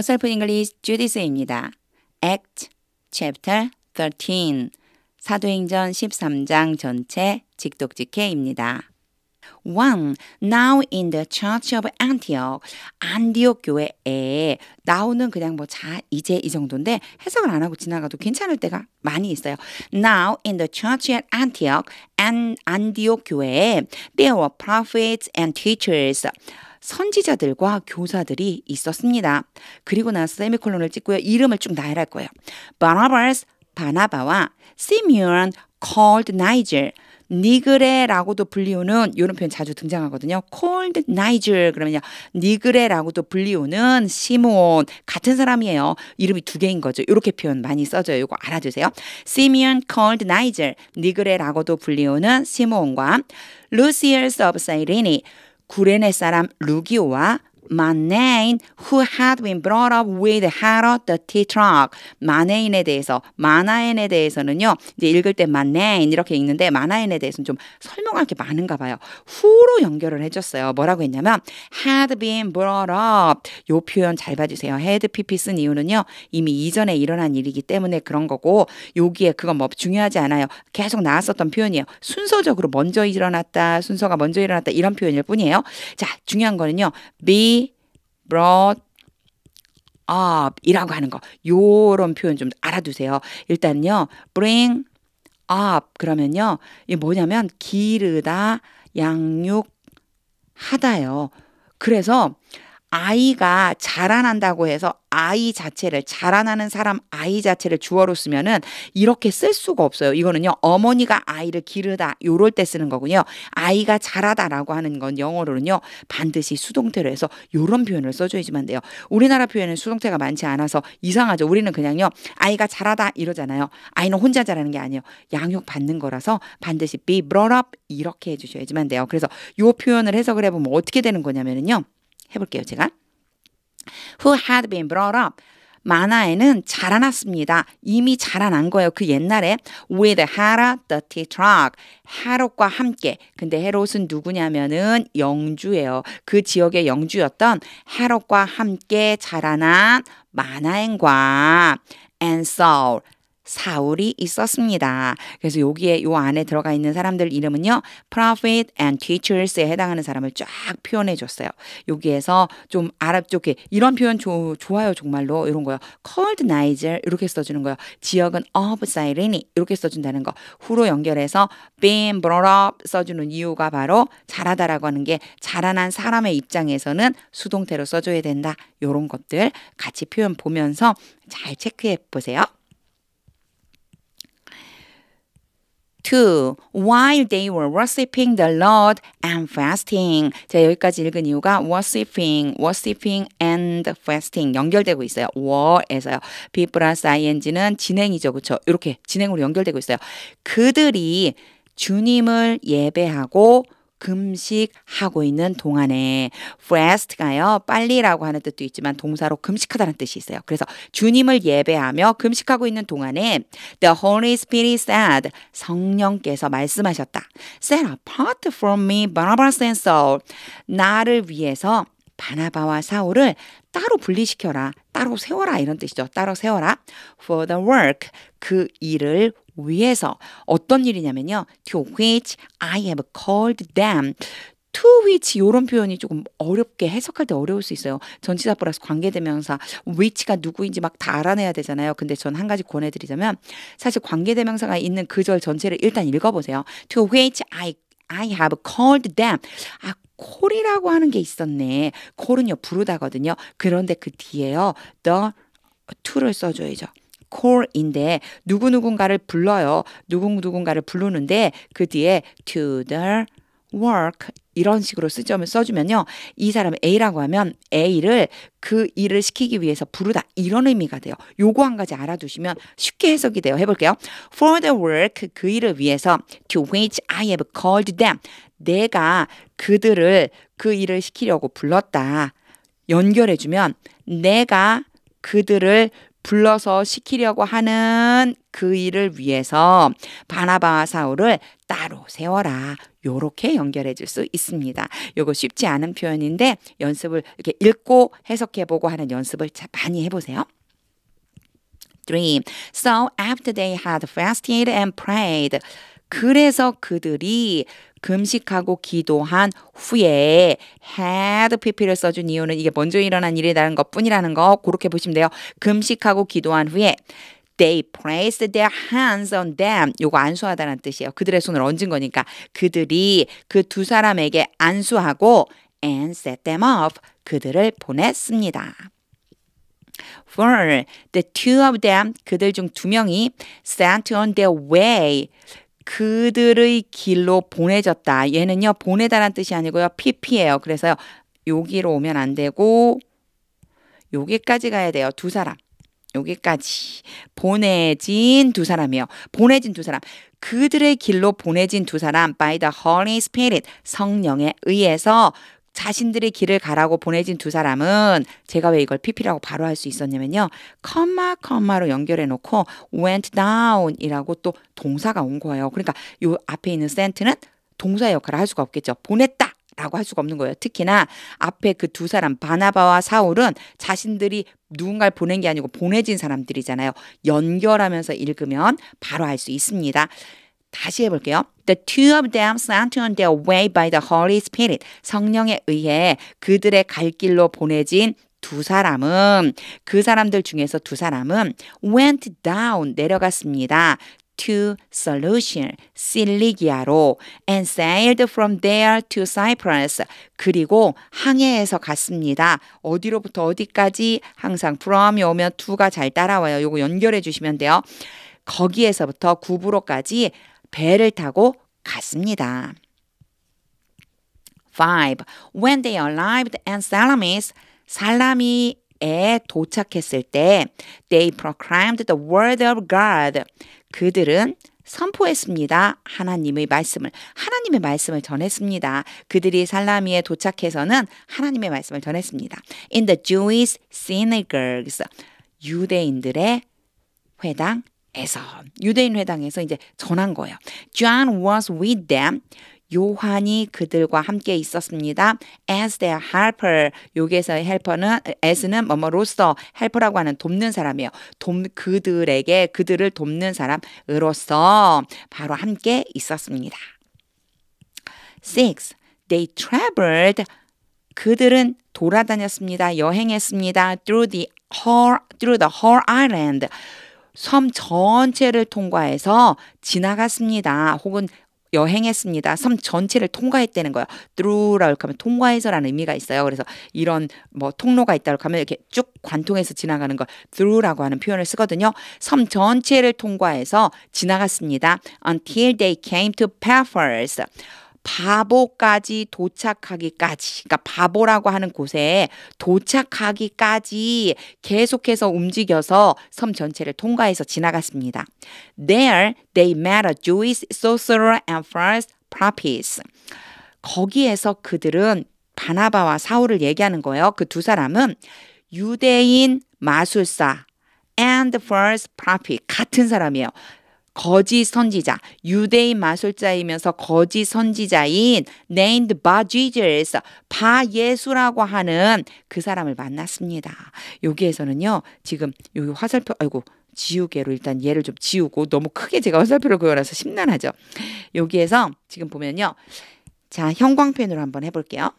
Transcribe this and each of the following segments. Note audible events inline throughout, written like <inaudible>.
어설픈 잉글리시 주디스입니다. Act Chapter 13 사도행전 13장 전체 직독직해입니다. 1. Now in the Church of Antioch. 안디옥 교회에 나오는 그냥 뭐 자 이제 이 정도인데 해석을 안 하고 지나가도 괜찮을 때가 많이 있어요. Now in the Church at Antioch, 안, 안디옥 교회에 there were prophets and teachers. 선지자들과 교사들이 있었습니다. 그리고 나서 세미콜론을 찍고요. 이름을 쭉 나열할 거예요. 바나바스 바나바와 시미온 called Niger. 니그레라고도 불리우는 이런 표현 자주 등장하거든요. cold Niger 그러면요. 니그레라고도 불리우는 시몬 같은 사람이에요. 이름이 두 개인 거죠. 이렇게 표현 많이 써져요. 이거 알아두세요. Simeon c a l d Niger 니그레라고도 불리우는 시몬과 Lucius of c 구레네 사람 루기오와 만네인 who had been brought up with Herod the Tetrarch 마네인에 대해서 만화인에 대해서는요 이제 읽을 때만네인 이렇게 읽는데 만화인에 대해서는 좀 설명할 게 많은가 봐요 후로 연결을 해줬어요 뭐라고 했냐면 had been brought up 요 표현 잘 봐주세요 had pp 쓴 이유는요 이미 이전에 일어난 일이기 때문에 그런 거고 여기에 그건 뭐 중요하지 않아요 계속 나왔었던 표현이에요 순서적으로 먼저 일어났다 순서가 먼저 일어났다 이런 표현일 뿐이에요 자 중요한 거는요 be brought up 이라고 하는 거 요런 표현 좀 알아두세요. 일단요. bring up 그러면요. 이게 뭐냐면 기르다 양육하다요. 그래서 아이가 자라난다고 해서 아이 자체를 자라나는 사람 아이 자체를 주어로 쓰면은 이렇게 쓸 수가 없어요. 이거는요. 어머니가 아이를 기르다 요럴 때 쓰는 거군요. 아이가 자라다라고 하는 건 영어로는요. 반드시 수동태로 해서 요런 표현을 써줘야지만 돼요. 우리나라 표현은 수동태가 많지 않아서 이상하죠. 우리는 그냥요. 아이가 자라다 이러잖아요. 아이는 혼자 자라는 게 아니에요. 양육 받는 거라서 반드시 be brought up 이렇게 해주셔야지만 돼요. 그래서 요 표현을 해석을 해보면 어떻게 되는 거냐면은요. 해볼게요, 제가. Who had been brought up. 만화에는 자라났습니다. 이미 자라난 거예요. 그 옛날에 with Hera dirty truck 헤롯과 함께. 근데 헤롯은 누구냐면은 영주예요. 그 지역의 영주였던 헤롯과 함께 자라난 만화인과 and Saul 사울이 있었습니다. 그래서 여기에 요 안에 들어가 있는 사람들 이름은요. prophet and teachers에 해당하는 사람을 쫙 표현해 줬어요. 여기에서 좀 아랍 쪽에 이런 표현 조, 좋아요 정말로 이런 거요. cold Niger 이렇게 써주는 거요. 지역은 of Cyrene 이렇게 써준다는 거. 후로 연결해서 been brought up 써주는 이유가 바로 자라다라고 하는 게 자라난 사람의 입장에서는 수동태로 써줘야 된다. 이런 것들 같이 표현 보면서 잘 체크해 보세요. 2. While they were worshiping the Lord and fasting. 제가 여기까지 읽은 이유가 worshiping, worshiping and fasting 연결되고 있어요. were에서요. be plus ing는 진행이죠. 그렇죠? 이렇게 진행으로 연결되고 있어요. 그들이 주님을 예배하고 금식하고 있는 동안에 fast가요. 빨리라고 하는 뜻도 있지만 동사로 금식하다는 뜻이 있어요. 그래서 주님을 예배하며 금식하고 있는 동안에 the Holy Spirit said 성령께서 말씀하셨다. set apart from me Barnabas and Saul 나를 위해서 바나바와 사울을 따로 분리시켜라. 따로 세워라. 이런 뜻이죠. 따로 세워라. For the work. 그 일을 위해서. 어떤 일이냐면요. To which I have called them. to which 요런 표현이 조금 어렵게 해석할 때 어려울 수 있어요. 전치사 플러스 관계대명사 which가 누구인지 막 다 알아내야 되잖아요. 근데 전 한 가지 권해드리자면 사실 관계대명사가 있는 그 절 전체를 일단 읽어보세요. to which I I have called them. 아, 콜이라고 하는 게 있었네. 콜은요 부르다거든요. 그런데 그 뒤에요 the to를 써줘야죠. 콜인데 누구누군가를 불러요. 누구누군가를 부르는데 그 뒤에 to the work 이런 식으로 쓰점을 써주면요. 이 사람 A라고 하면 A를 그 일을 시키기 위해서 부르다 이런 의미가 돼요. 요거 한 가지 알아두시면 쉽게 해석이 돼요. 해볼게요. For the work 그 일을 위해서 to which I have called them 내가 그들을 그 일을 시키려고 불렀다. 연결해주면 내가 그들을 불러서 시키려고 하는 그 일을 위해서 바나바와 사울을 따로 세워라. 요렇게 연결해 줄 수 있습니다. 요거 쉽지 않은 표현인데 연습을 이렇게 읽고 해석해 보고 하는 연습을 많이 해 보세요. dream. So after they had fasted and prayed. 그래서 그들이 금식하고 기도한 후에 had pp를 써준 이유는 이게 먼저 일어난 일이라는 것 뿐이라는 거 그렇게 보시면 돼요. 금식하고 기도한 후에 They placed their hands on them. 요거 안수하다는 뜻이에요. 그들의 손을 얹은 거니까 그들이 그 두 사람에게 안수하고 and set them off. 그들을 보냈습니다. For the two of them, 그들 중 두 명이 sent on their way. 그들의 길로 보내졌다. 얘는요, 보내다란 뜻이 아니고요, pp예요. 그래서 여기로 오면 안 되고, 여기까지 가야 돼요. 두 사람. 여기까지 보내진 두 사람이요. 보내진 두 사람. 그들의 길로 보내진 두 사람 by the Holy Spirit 성령에 의해서 자신들의 길을 가라고 보내진 두 사람은 제가 왜 이걸 PP라고 바로 할 수 있었냐면요. 컴마 컴마로 연결해 놓고 went down이라고 또 동사가 온 거예요. 그러니까 요 앞에 있는 센트는 동사의 역할을 할 수가 없겠죠. 보냈다. 라고 할 수가 없는 거예요. 특히나 앞에 그 두 사람 바나바와 사울은 자신들이 누군가를 보낸 게 아니고 보내진 사람들이잖아요. 연결하면서 읽으면 바로 알수 있습니다. 다시 해볼게요. The two of them sent on their way by the Holy Spirit. 성령에 의해 그들의 갈 길로 보내진 두 사람은 그 사람들 중에서 두 사람은 went down 내려갔습니다. to solution, 실리기아로 and sailed from there to Cyprus. 그리고 항해해서 갔습니다. 어디로부터 어디까지 항상 from이 오면 to가 잘 따라와요. 요거 연결해 주시면 돼요. 거기에서부터 구부로까지 배를 타고 갔습니다. 5. When they arrived at Salamis, 살라미에 도착했을 때 they proclaimed the word of God. 그들은 선포했습니다. 하나님의 말씀을 하나님의 말씀을 전했습니다. 그들이 살라미에 도착해서는 하나님의 말씀을 전했습니다. In the Jewish synagogues 유대인들의 회당에서 유대인 회당에서 이제 전한 거예요. John was with them. 요한이 그들과 함께 있었습니다. as their helper. 여기에서 helper는 as는 뭐뭐로서 helper라고 하는 돕는 사람이에요. 돕 그들에게 그들을 돕는 사람으로서 바로 함께 있었습니다. 6. They traveled. 그들은 돌아다녔습니다. 여행했습니다. through the whole through the whole island. 섬 전체를 통과해서 지나갔습니다. 혹은 여행했습니다. 섬 전체를 통과했다는 거야. through라고 하면 통과해서라는 의미가 있어요. 그래서 이런 뭐 통로가 있다고 하면 이렇게 쭉 관통해서 지나가는 걸 through라고 하는 표현을 쓰거든요. 섬 전체를 통과해서 지나갔습니다. Until they came to Paphos. 바보까지 도착하기까지, 그러니까 바보라고 하는 곳에 도착하기까지 계속해서 움직여서 섬 전체를 통과해서 지나갔습니다. There they met a Jewish sorcerer and false p r o p h e t 거기에서 그들은 바나바와 사울을 얘기하는 거예요. 그 두 사람은 유대인 마술사 and false prophet 같은 사람이에요. 거짓 선지자, 유대인 마술자이면서 거짓 선지자인 named 바 Jesus, 바 예수라고 하는 그 사람을 만났습니다. 여기에서는요. 지금 여기 화살표 아이고 지우개로 일단 얘를 좀 지우고 너무 크게 제가 화살표를 그려놔서 심란하죠. 여기에서 지금 보면요. 자, 형광펜으로 한번 해볼게요.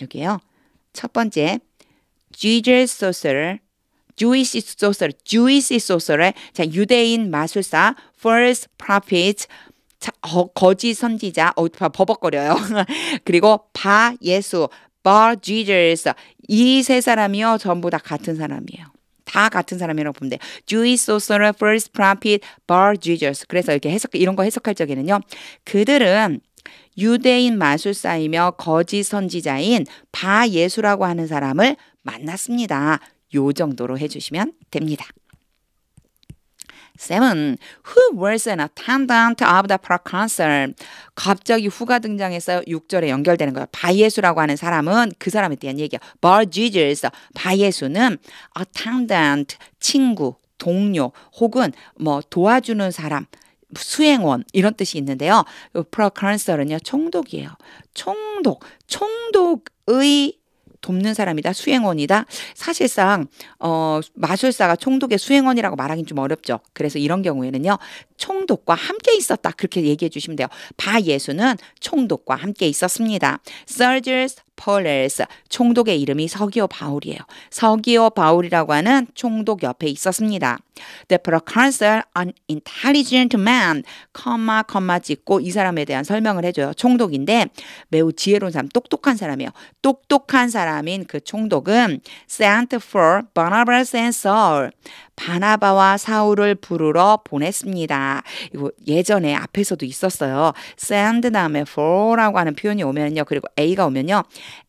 여기요. 에첫 번째, Jesus s o Jewish sorcerer, Jewish sorcerer, 자, 유대인 마술사, false prophet, 자, 어, 거짓 선지자, 어, 버벅거려요. <laughs> 그리고 바 예수, bar Jesus, 이세 사람이요, 전부 다 같은 사람이에요. 다 같은 사람이라고 보면 돼요. Jewish sorcerer, false prophet, bar Jesus. 그래서 이렇게 해석, 이런 거 해석할 적에는요, 그들은 유대인 마술사이며 거짓 선지자인 바 예수라고 하는 사람을 만났습니다. 요 정도로 해주시면 됩니다. 7. Who was an attendant of the proconsul? 갑자기 후가 등장해서 6절에 연결되는 거예요. 바예수라고 하는 사람은 그 사람에 대한 얘기야. Bar Jesus, 바예수는 attendant, 친구, 동료 혹은 뭐 도와주는 사람, 수행원 이런 뜻이 있는데요. p r o c 은요 총독이에요. 총독, 총독의 돕는 사람이다, 수행원이다. 사실상 어, 마술사가 총독의 수행원이라고 말하긴 좀 어렵죠. 그래서 이런 경우에는요, 총독과 함께 있었다 그렇게 얘기해 주시면 돼요. 바 예수는 총독과 함께 있었습니다. Soldiers 폴레스 총독의 이름이 서기오 바울이에요. 서기오 바울이라고 하는 총독 옆에 있었습니다. The proconsul, an intelligent man, 컴마 컴마 찍고 이 사람에 대한 설명을 해줘요. 총독인데 매우 지혜로운 사람, 똑똑한 사람이에요. 똑똑한 사람인 그 총독은 sent for Barnabas and Saul. 바나바와 사울을 부르러 보냈습니다. 이거 예전에 앞에서도 있었어요. send 다음에 for라고 하는 표현이 오면요. 그리고 A가 오면요.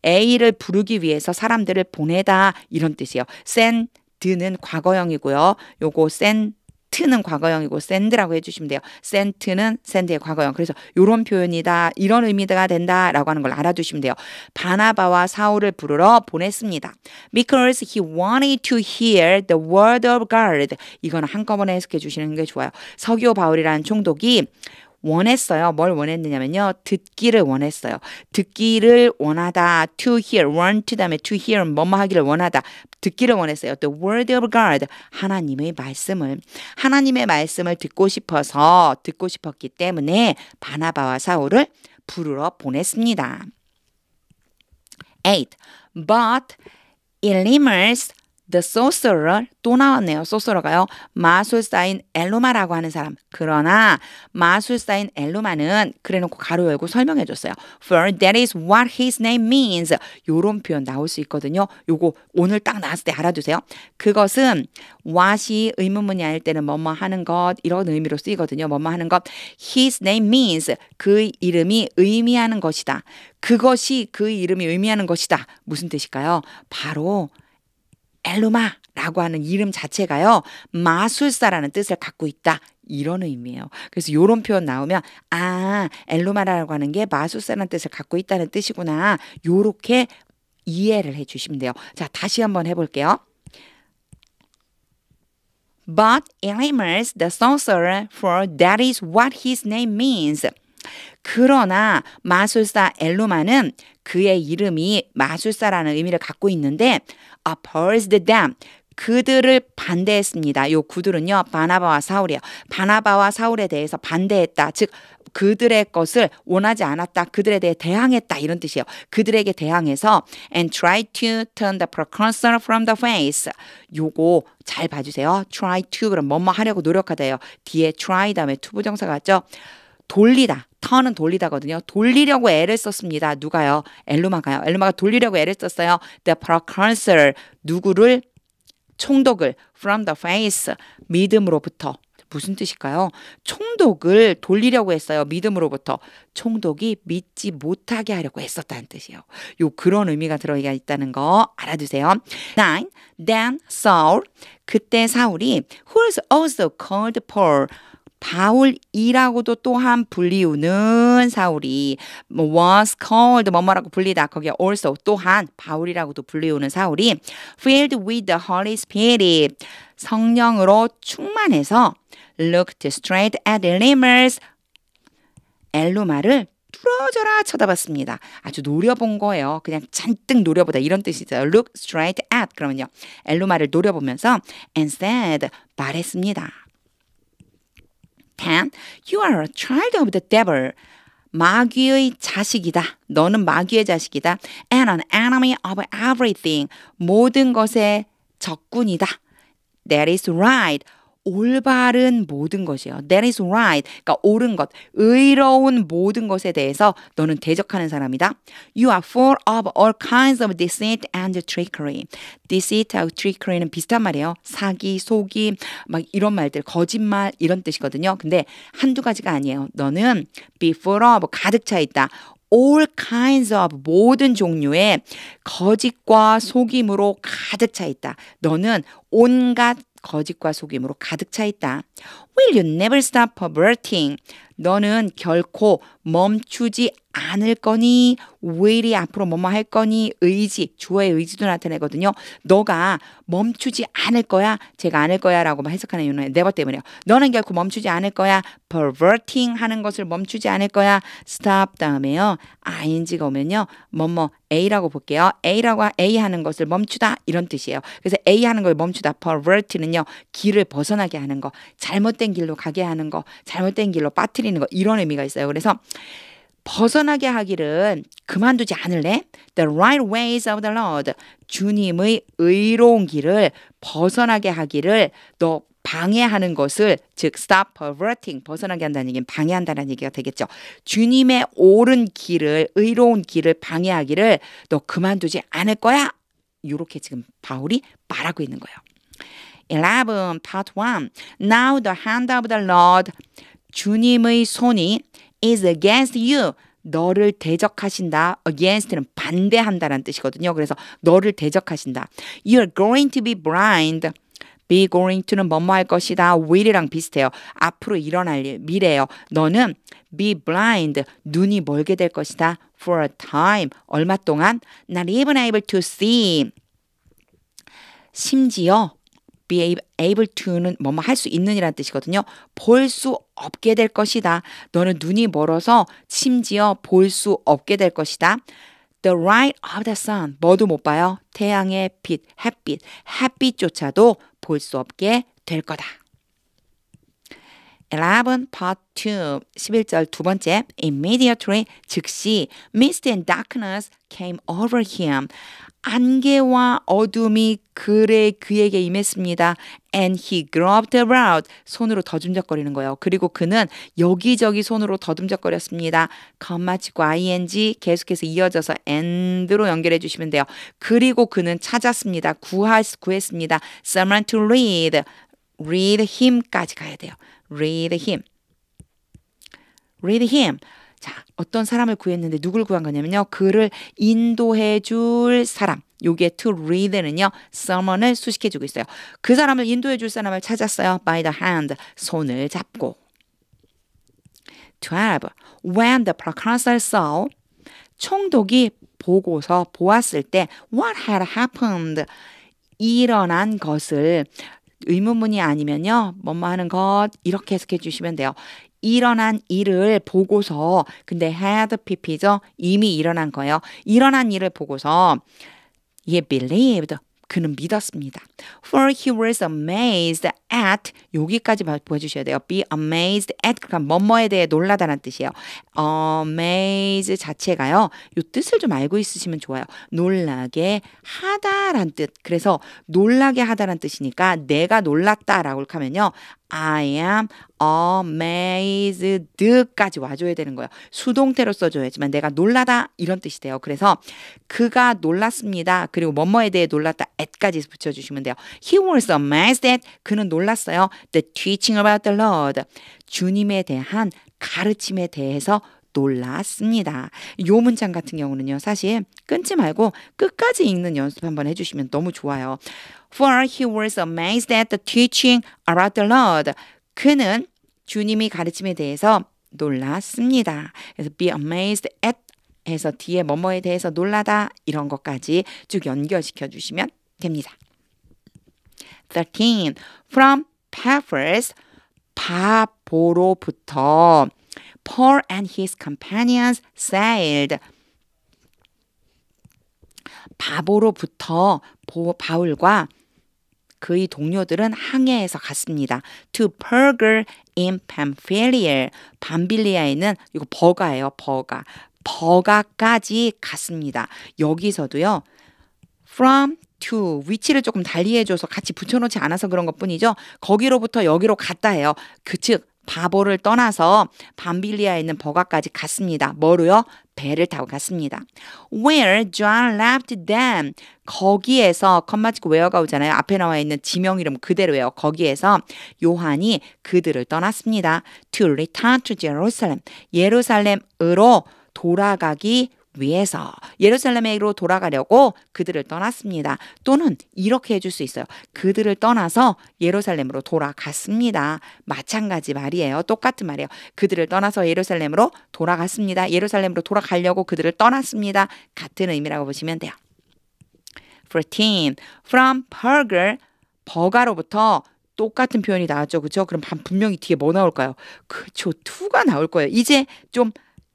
A를 부르기 위해서 사람들을 보내다 이런 뜻이에요. send 드는 과거형이고요. 요거 send 이트는 과거형이고 샌드라고 해주시면 돼요. 센트는 샌드의 과거형. 그래서 이런 표현이다. 이런 의미가 된다라고 하는 걸 알아두시면 돼요. 바나바와 사울을 부르러 보냈습니다. Because he wanted to hear the word of God. 이건 한꺼번에 해석해 주시는 게 좋아요. 서교 바울이라는 총독이 원했어요. 뭘 원했느냐면요. 듣기를 원했어요. 듣기를 원하다. to hear, want 다음에 to hear, 뭐뭐 하기를 원하다. 듣기를 원했어요. The word of God. 하나님의 말씀을. 하나님의 말씀을 듣고 싶어서, 듣고 싶었기 때문에 바나바와 사울을 부르러 보냈습니다. 8. But Elimel's The sorcerer 또 나왔네요. sorcerer가요. 마술사인 엘로마라고 하는 사람. 그러나 마술사인 엘로마는 그래놓고 가로 열고 설명해줬어요. For that is what his name means. 요런 표현 나올 수 있거든요. 요거 오늘 딱 나왔을 때 알아두세요. 그것은 what이 의문문이 아닐 때는 뭐뭐 하는 것 이런 의미로 쓰이거든요. 뭐뭐 하는 것. His name means 그 이름이 의미하는 것이다. 그것이 그 이름이 의미하는 것이다. 무슨 뜻일까요? 바로 엘루마라고 하는 이름 자체가요. 마술사라는 뜻을 갖고 있다. 이런 의미예요. 그래서 이런 표현 나오면 아엘루마라고 하는 게 마술사라는 뜻을 갖고 있다는 뜻이구나. 요렇게 이해를 해주시면 돼요. 자 다시 한번 해볼게요. But e l i m e s the sorcerer, for that is what his name means. 그러나 마술사 엘로마는 그의 이름이 마술사라는 의미를 갖고 있는데 opposed them 그들을 반대했습니다. 요 구들은요 바나바와 사울이요. 바나바와 사울에 대해서 반대했다. 즉 그들의 것을 원하지 않았다. 그들에 대해 대항했다. 이런 뜻이에요. 그들에게 대항해서 and try to turn the precursor from the face. 요거 잘 봐주세요. try to 그럼 뭐뭐 하려고 노력하다요 뒤에 try 다음에 t 부정사 같죠. 돌리다. 턴은 돌리다거든요. 돌리려고 애를 썼습니다. 누가요? 엘루마가요. 엘루마가 돌리려고 애를 썼어요. The proconsul 누구를 총독을 from the face 믿음으로부터 무슨 뜻일까요? 총독을 돌리려고 했어요. 믿음으로부터 총독이 믿지 못하게 하려고 했었다는 뜻이에요. 요 그런 의미가 들어가 있다는 거 알아두세요. 9. Then Saul 그때 사울이 who is also called Paul 바울이라고도 또한 불리우는 사울이 뭐 was called 뭐뭐라고 불리다 거기에 also 또한 바울이라고도 불리우는 사울이 filled with the Holy Spirit 성령으로 충만해서 looked straight at e l i m e r s 엘로마를 뚫어져라 쳐다봤습니다. 아주 노려본 거예요. 그냥 잔뜩 노려보다 이런 뜻이죠. Look straight at 그러면요. 엘로마를 노려보면서 and said 말했습니다. 10. You are a child of the devil. 마귀의 자식이다. 너는 마귀의 자식이다. And an enemy of everything. 모든 것의 적군이다. That is right. 올바른 모든 것이에요. That is right. 그러니까 옳은 것, 의로운 모든 것에 대해서 너는 대적하는 사람이다. You are full of all kinds of deceit and trickery. deceit, trickery는 비슷한 말이에요. 사기, 속이, 막 이런 말들, 거짓말 이런 뜻이거든요. 근데 한두 가지가 아니에요. 너는 be full of 가득 차 있다. all kinds of 모든 종류의 거짓과 속임으로 가득 차 있다. 너는 온갖 거짓과 속임으로 가득 차 있다. Will you never stop perverting 너는 결코 멈추지 않을 거니 왜이리 앞으로 뭐뭐 할 거니 의지 주어의 의지도 나타내거든요. 너가 멈추지 않을 거야. 제가 않을 거야라고 해석하는 이유는 네버 때문에요. 너는 결코 멈추지 않을 거야. perverting 하는 것을 멈추지 않을 거야. stop 다음에요. ing가 오면요. 뭐 뭐 a라고 볼게요. a라고 a 하는 것을 멈추다 이런 뜻이에요. 그래서 a 하는 걸 멈추다 p e r v e r t i n g 은요 길을 벗어나게 하는 거. 잘못된 길로 가게 하는 거. 잘못된 길로 빠뜨리는 차리는 거 이런 의미가 있어요. 그래서 벗어나게 하기를 그만두지 않을래? The right ways of the Lord. 주님의 의로운 길을 벗어나게 하기를 너 방해하는 것을 즉 stop perverting 벗어나게 한다는 얘기는 방해한다는 얘기가 되겠죠. 주님의 옳은 길을 의로운 길을 방해하기를 너 그만두지 않을 거야. 이렇게 지금 바울이 말하고 있는 거예요. 11 part 1 Now the hand of the Lord 주님의 손이 is against you. 너를 대적하신다. against는 반대한다라는 뜻이거든요. 그래서 너를 대적하신다. You're a going to be blind. be going to는 뭐뭐 할 것이다. will이랑 비슷해요. 앞으로 일어날 일, 미래요. 너는 be blind, 눈이 멀게 될 것이다. for a time, 얼마 동안 not even able to see. 심지어 be able to는 뭐뭐 할 수 있는이란 뜻이거든요. 볼 수 없게 될 것이다. 너는 눈이 멀어서 심지어 볼 수 없게 될 것이다. The light of the sun. 뭐도 못 봐요. 태양의 빛, 햇빛, 햇빛조차도 볼 수 없게 될 거다. 11 part 2 11절 두 번째 immediately 즉시 mist and darkness came over him 안개와 어둠이 그의 그에게 임했습니다. And he groped about. 손으로 더듬적거리는 거예요. 그리고 그는 여기저기 손으로 더듬적거렸습니다. 건마치고 ing 계속해서 이어져서 and로 연결해 주시면 돼요. 그리고 그는 찾았습니다. 구하, 구했습니다. Someone to read. Read him까지 가야 돼요. Read him. Read him. 자, 어떤 사람을 구했는데 누굴 구한 거냐면요. 그를 인도해 줄 사람. 요게 to read는요. someone을 수식해 주고 있어요. 그 사람을 인도해 줄 사람을 찾았어요. by the hand. 손을 잡고. 12. When the proconsul saw 총독이 보고서 보았을 때 what had happened 일어난 것을 의문문이 아니면요. 뭐뭐 하는 것 이렇게 해석해 주시면 돼요. 일어난 일을 보고서 근데 had pp죠. 이미 일어난 거예요. 일어난 일을 보고서 he believed 그는 믿었습니다. For he was amazed at 여기까지 보여주셔야 돼요. Be amazed at 그러니까 뭐뭐에 대해 놀라다는 뜻이에요. Amaze 자체가요. 이 뜻을 좀 알고 있으시면 좋아요. 놀라게 하다란 뜻. 그래서 놀라게 하다란 뜻이니까 내가 놀랐다라고 하면요. I am amazed까지 와줘야 되는 거예요. 수동태로 써줘야지만 내가 놀라다 이런 뜻이 돼요. 그래서 그가 놀랐습니다. 그리고 뭐뭐에 대해 놀랐다 at까지 붙여주시면 돼요. He was amazed at 그는 놀랐어요. The teaching about the Lord 주님에 대한 가르침에 대해서 놀랐습니다. 요 문장 같은 경우는요, 사실 끊지 말고 끝까지 읽는 연습 한번 해주시면 너무 좋아요. For he was amazed at the teaching about the Lord. 그는 주님이 가르침에 대해서 놀랐습니다. 그래서 be amazed at 해서 뒤에 뭐뭐에 대해서 놀라다 이런 것까지 쭉 연결시켜 주시면 됩니다. 13. From p a p h r s 바보로부터 Paul and his companions sailed. 바보로부터 바울과 그의 동료들은 항해해서 갔습니다. To Perger in Pamphylia. 밤빌리아에 는 이거 버가예요. 버가. 버가까지 갔습니다. 여기서도요. From to 위치를 조금 달리 해줘서 같이 붙여놓지 않아서 그런 것 뿐이죠. 거기로부터 여기로 갔다 해요. 그즉 바보를 떠나서 밤빌리아에 있는 버가까지 갔습니다. 뭐로요? 배를 타고 갔습니다. Where John left them. 거기에서 컴마지고 where가 오잖아요. 앞에 나와 있는 지명 이름 그대로예요. 거기에서 요한이 그들을 떠났습니다. To return to Jerusalem. 예루살렘으로 돌아가기 위해서 예루살렘으로 돌아가려고 그들을 떠났습니다. 또는 이렇게 해줄 수 있어요. 그들을 떠나서 예루살렘으로 돌아갔습니다. 마찬가지 말이에요. 똑같은 말이에요. 그들을 떠나서 예루살렘으로 돌아갔습니다. 예루살렘으로 돌아가려고 그들을 떠났습니다. 같은 의미라고 보시면 돼요. 14. From Perger, 버가로부터 똑같은 표현이 나왔죠. 그죠? 그럼 분명히 뒤에 뭐 나올까요? 그쵸. 투가 나올 거예요. 이제 좀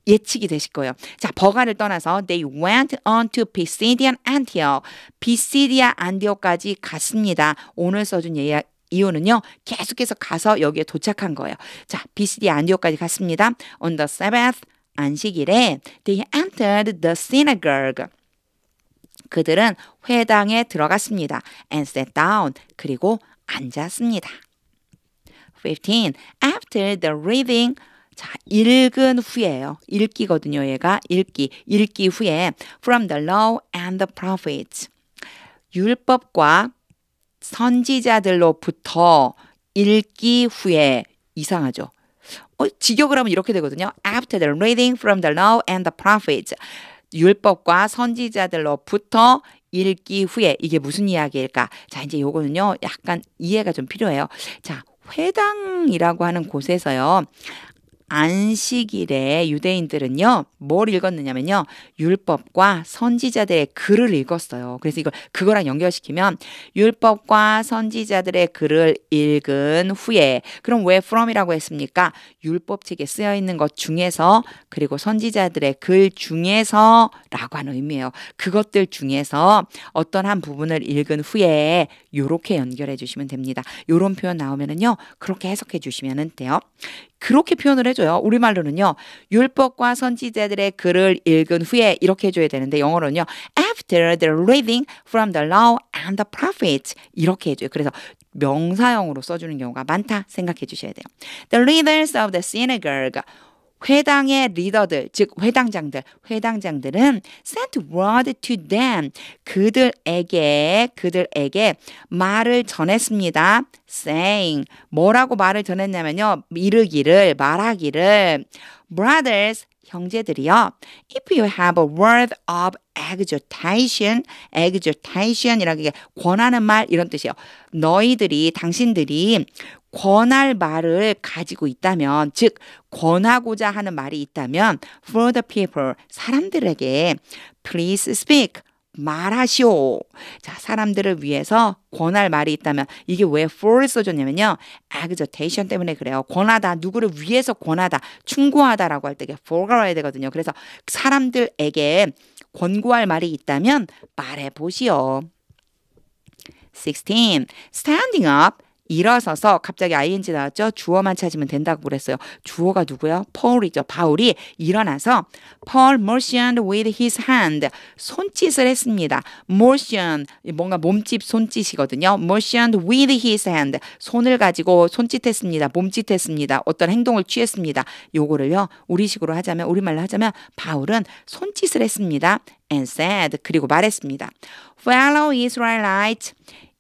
예측이 되실 거예요. 자, 버가를 떠나서 they went on to Pisidian Antioch. 비시디아 안디오까지 갔습니다. 오늘 써준 예약 이유는요. 계속해서 가서 여기에 도착한 거예요. 자, 비시디아 안디오까지 갔습니다. On the Sabbath 안식일에 they entered the synagogue. 그들은 회당에 들어갔습니다. and sat down. 그리고 앉았습니다. 15. After the reading 자, 읽은 후에요. 읽기거든요, 얘가. 읽기. 읽기 후에 from the law and the prophets. 율법과 선지자들로부터 읽기 후에 이상하죠. 어, 직역을 하면 이렇게 되거든요. After the reading from the law and the prophets. 율법과 선지자들로부터 읽기 후에 이게 무슨 이야기일까? 자, 이제 요거는요. 약간 이해가 좀 필요해요. 자, 회당이라고 하는 곳에서요. 안식일에 유대인들은요, 뭘 읽었느냐면요, 율법과 선지자들의 글을 읽었어요. 그래서 이걸, 그거랑 연결시키면, 율법과 선지자들의 글을 읽은 후에, 그럼 왜 from이라고 했습니까? 율법 책에 쓰여 있는 것 중에서, 그리고 선지자들의 글 중에서 라고 하는 의미예요. 그것들 중에서 어떤 한 부분을 읽은 후에, 요렇게 연결해 주시면 됩니다. 요런 표현 나오면은요, 그렇게 해석해 주시면 돼요. 그렇게 표현을 해줘요. 해줘요. 우리말로는요. 율법과 선지자들의 글을 읽은 후에 이렇게 해줘야 되는데 영어로는요. After the reading from the law and the prophets 이렇게 해줘요. 그래서 명사형으로 써주는 경우가 많다 생각해 주셔야 돼요. The leaders of the synagogue 회당의 리더들, 즉 회당장들, 회당장들은 sent word to them. 그들에게 그들에게 말을 전했습니다. saying 뭐라고 말을 전했냐면요. 이르기를 말하기를 brothers 경제들이요. If you have a word of exhortation, exhortation이라는 게 권하는 말 이런 뜻이에요. 너희들이 당신들이 권할 말을 가지고 있다면, 즉 권하고자 하는 말이 있다면, for the people 사람들에게 please speak 말하시오. 자, 사람들을 위해서 권할 말이 있다면 이게 왜 for를 써줬냐면요. exhortation 때문에 그래요. 권하다, 누구를 위해서 권하다, 충고하다라고 할때 이게 for가 와야 되거든요. 그래서 사람들에게 권고할 말이 있다면 말해 보시오. 16. Standing up 일어서서 갑자기 ing 나왔죠. 주어만 찾으면 된다고 그랬어요. 주어가 누구요? 폴이죠. 바울이 일어나서 Paul motioned with his hand 손짓을 했습니다. motion 뭔가 몸짓 손짓이거든요. motioned with his hand 손을 가지고 손짓했습니다. 몸짓했습니다. 어떤 행동을 취했습니다. 요거를요. 우리식으로 하자면 우리말로 하자면 바울은 손짓을 했습니다. and said 그리고 말했습니다. Fellow Israelites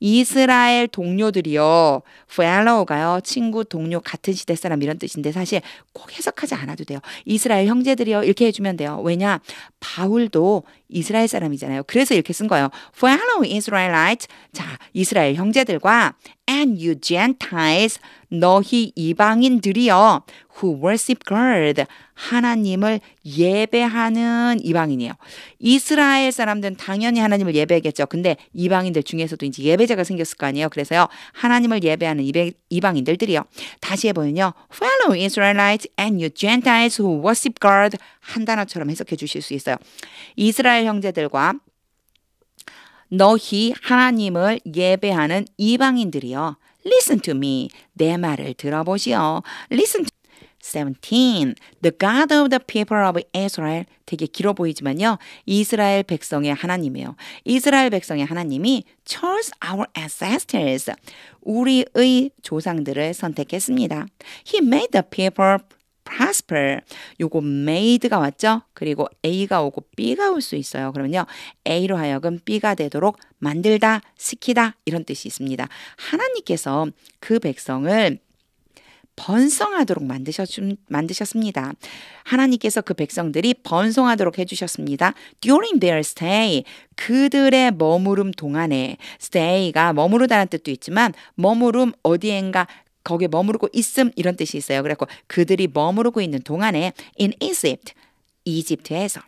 이스라엘 동료들이요. 펠로우가요. 친구, 동료, 같은 시대 사람 이런 뜻인데 사실 꼭 해석하지 않아도 돼요. 이스라엘 형제들이요. 이렇게 해주면 돼요. 왜냐? 바울도 이스라엘 사람이잖아요. 그래서 이렇게 쓴 거예요. Fellow Israelites. 자, 이스라엘 형제들과 and you Gentiles. 너희 이방인들이여 who worship God 하나님을 예배하는 이방인이에요. 이스라엘 사람들은 당연히 하나님을 예배했겠죠. 근데 이방인들 중에서도 이제 예배자가 생겼을 거 아니에요. 그래서요. 하나님을 예배하는 이방인들들이요. 다시 해 보면요. fellow Israelites and you Gentiles who worship God 한 단어처럼 해석해 주실 수 있어요. 이스라엘 형제들과 너희 하나님을 예배하는 이방인들이요. Listen to me. 내 말을 들어보시오. Listen to 17. The God of the people of Israel. 되게 길어 보이지만요. 이스라엘 백성의 하나님이에요. 이스라엘 백성의 하나님이 chose our ancestors. 우리의 조상들을 선택했습니다. He made the people prosper. 요거 made가 왔죠? 그리고 a가 오고 b가 올 수 있어요. 그러면요. a로 하여금 b가 되도록 만들다, 시키다 이런 뜻이 있습니다. 하나님께서 그 백성을 번성하도록 만드셨, 만드셨습니다. 하나님께서 그 백성들이 번성하도록 해주셨습니다. During their stay, 그들의 머무름 동안에 stay가 머무르다는 뜻도 있지만 머무름 어디엔가 거기에 머무르고 있음 이런 뜻이 있어요. 그래갖 그들이 머무르고 있는 동안에 in Egypt 이집트에서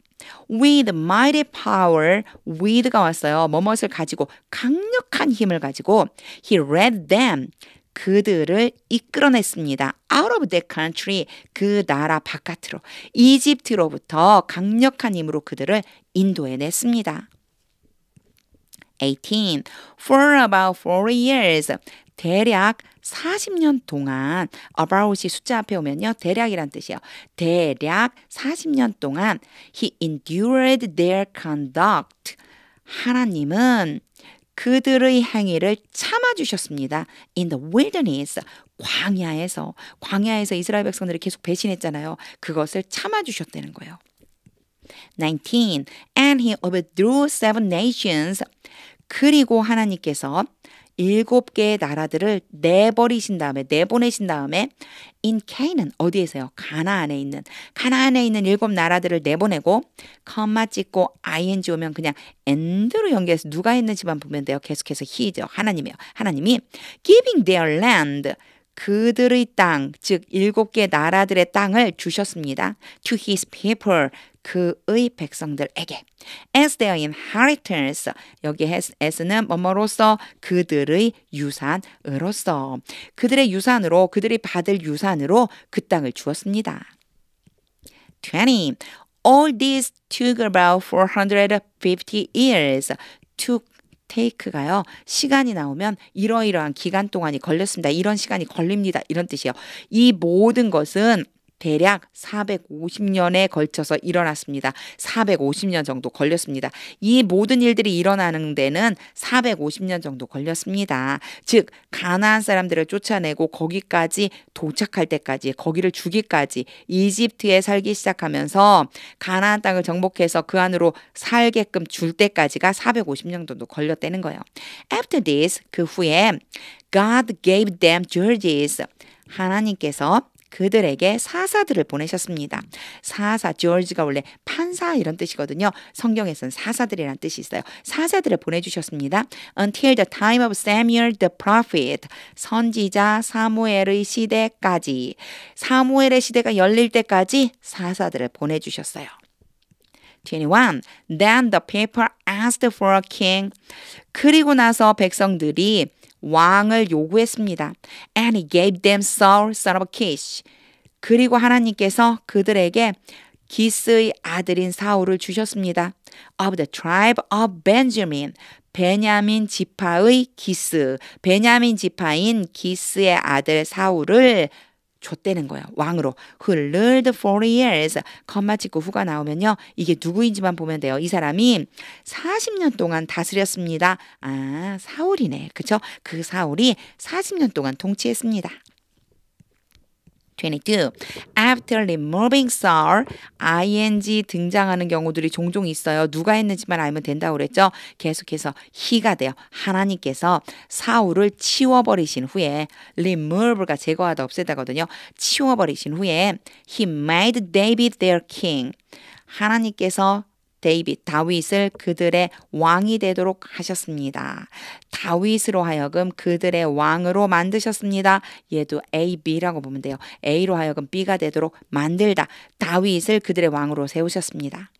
with mighty power with가 왔어요. 뭐뭇을 가지고 강력한 힘을 가지고 he led them 그들을 이끌어냈습니다. out of the country 그 나라 바깥으로 이집트로부터 강력한 힘으로 그들을 인도해냈습니다. 18. For about 40 years 대략 40년 동안 about이 숫자 앞에 오면요. 대략이란 뜻이에요. 대략 40년 동안 he endured their conduct. 하나님은 그들의 행위를 참아주셨습니다. In the wilderness, 광야에서, 광야에서 이스라엘 백성들을 계속 배신했잖아요. 그것을 참아주셨다는 거예요. 19. And he overthrew seven nations. 그리고 하나님께서 일곱 개의 나라들을 내버리신 다음에 내보내신 다음에 인 케이는 어디에서요? 가나안에 있는 가나안에 있는 일곱 나라들을 내보내고 컴마 찍고 ing 오면 그냥 엔드로 연결해서 누가 있는 지만 보면 돼요. 계속해서 he죠. 하나님이요. 하나님이 giving their land 그들의 땅, 즉 일곱 개 나라들의 땅을 주셨습니다. To his people, 그의 백성들에게. As their inheritors, 여기 as는 뭐뭐로서 그들의 유산으로서 그들의 유산으로 그들이 받을 유산으로 그 땅을 주었습니다. 20. All this took about 450 years. took 테이크가요. 시간이 나오면 이러이러한 기간 동안이 걸렸습니다. 이런 시간이 걸립니다. 이런 뜻이에요. 이 모든 것은 대략 450년에 걸쳐서 일어났습니다. 450년 정도 걸렸습니다. 이 모든 일들이 일어나는 데는 450년 정도 걸렸습니다. 즉 가나안 사람들을 쫓아내고 거기까지 도착할 때까지 거기를 주기까지 이집트에 살기 시작하면서 가나안 땅을 정복해서 그 안으로 살게끔 줄 때까지가 450년 정도 걸렸다는 거예요. After this 그 후에 God gave them judges 하나님께서 그들에게 사사들을 보내셨습니다. 사사 조지가 원래 판사 이런 뜻이거든요. 성경에서사사들이라 뜻이 있어요. 사사들을 보내주셨습니다. Until the time of Samuel the prophet 선지자 사무엘의 시대까지 사무엘의 시대가 열릴 때까지 사사들을 보내주셨어요. 21. Then the people asked for a king. 그리고 나서 백성들이 왕을 요구했습니다. And he gave them Saul son of Kish. 그리고 하나님께서 그들에게 기스의 아들인 사울을 주셨습니다. Of the tribe of Benjamin. 베냐민 지파의 기스, 베냐민 지파인 기스의 아들 사울을 줬대는 거예요. 왕으로. Who ruled for years. 컴마 찍고 후가 나오면요. 이게 누구인지만 보면 돼요. 이 사람이 40년 동안 다스렸습니다. 아, 사울이네. 그쵸? 그 사울이 40년 동안 통치했습니다. 22. After removing Saul, ing 등장하는 경우들이 종종 있어요. 누가 했는지만 알면 된다고 그랬죠. 계속해서 he가 돼요. 하나님께서 사울을 치워버리신 후에 remove가 제거하다 없애다거든요. 치워버리신 후에 he made David their king. 하나님께서 데이빗 다윗을 그들의 왕이 되도록 하셨습니다. 다윗으로 하여금 그들의 왕으로 만드셨습니다. 얘도 A, B라고 보면 돼요. A로 하여금 B가 되도록 만들다. 다윗을 그들의 왕으로 세우셨습니다.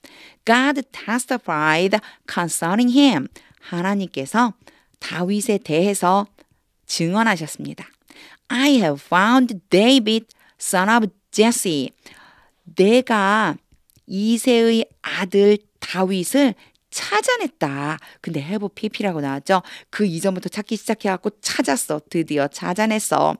God testified concerning him. 하나님께서 다윗에 대해서 증언하셨습니다. I have found David, son of Jesse. 내가 이세의 아들 다윗을 찾아냈다. 근데 해보 피피라고 나왔죠. 그 이전부터 찾기 시작해갖고 찾았어. 드디어 찾아냈어.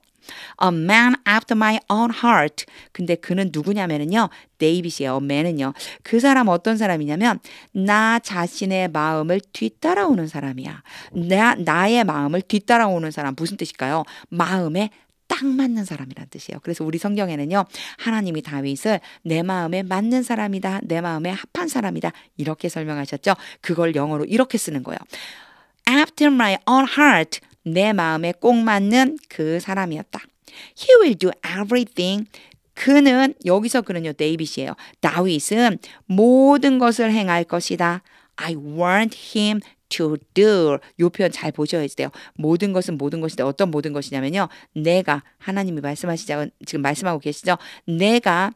A man after my own heart. 근데 그는 누구냐면요. 데이빗이에요. A man은요. 그 사람 어떤 사람이냐면 나 자신의 마음을 뒤따라오는 사람이야. 나, 나의 마음을 뒤따라오는 사람 무슨 뜻일까요? 마음의 딱 맞는 사람이란 뜻이에요. 그래서 우리 성경에는요. 하나님이 다윗을 내 마음에 맞는 사람이다. 내 마음에 합한 사람이다. 이렇게 설명하셨죠. 그걸 영어로 이렇게 쓰는 거예요. After my own heart. 내 마음에 꼭 맞는 그 사람이었다. He will do everything 그는 여기서 그는요 데이빗이에요. 다윗은 모든 것을 행할 것이다. I want him to do 요 표현 잘 보셔야 돼요. 모든 것은 모든 것인데 어떤 모든 것이냐면요. 내가 하나님이 말씀하시자 지금 말씀하고 계시죠. 내가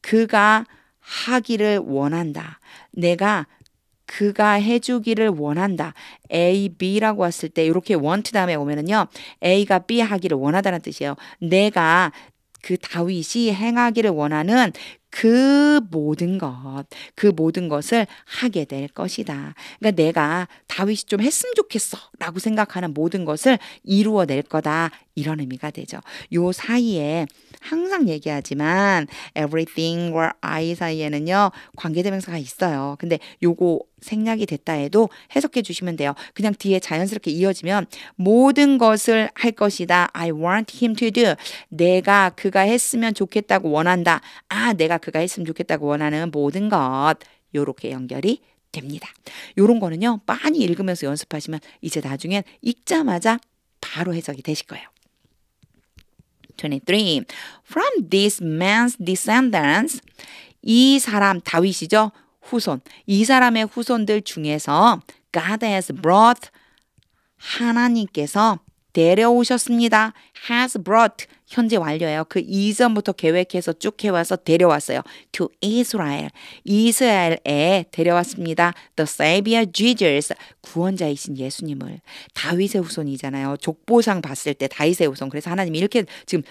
그가 하기를 원한다. 내가 그가 해주기를 원한다. A, B라고 왔을 때 이렇게 want 다음에 오면은요. A가 B 하기를 원하다는 뜻이에요. 내가 그 다윗이 행하기를 원하는 그 모든 것, 그 모든 것을 하게 될 것이다. 그러니까 내가 다윗이 좀 했으면 좋겠어 라고 생각하는 모든 것을 이루어낼 거다. 이런 의미가 되죠. 요 사이에 항상 얘기하지만 e v e r y t h i n g or I 사이에는요 관계대명사가 있어요. 근데 요거 생략이 됐다 해도 해석해 주시면 돼요. 그냥 뒤에 자연스럽게 이어지면 모든 것을 할 것이다. I want him to do. 내가 그가 했으면 좋겠다고 원한다. 아, 내가 그 그가 했으면 좋겠다고 원하는 모든 것 요렇게 연결이 됩니다. 요런 거는요. 많이 읽으면서 연습하시면 이제 나중엔 읽자마자 바로 해석이 되실 거예요. 23. From this man's descendants 이 사람 다윗이죠. 후손. 이 사람의 후손들 중에서 God has brought 하나님께서 데려오셨습니다. has brought 현재 완료예요. 그 이전부터 계획해서 쭉 해와서 데려왔어요. to Israel. 이스라엘에 데려왔습니다. the savior Jesus. 구원자이신 예수님을 다윗의 후손이잖아요. 족보상 봤을 때 다윗의 후손. 그래서 하나님이 이렇게 지금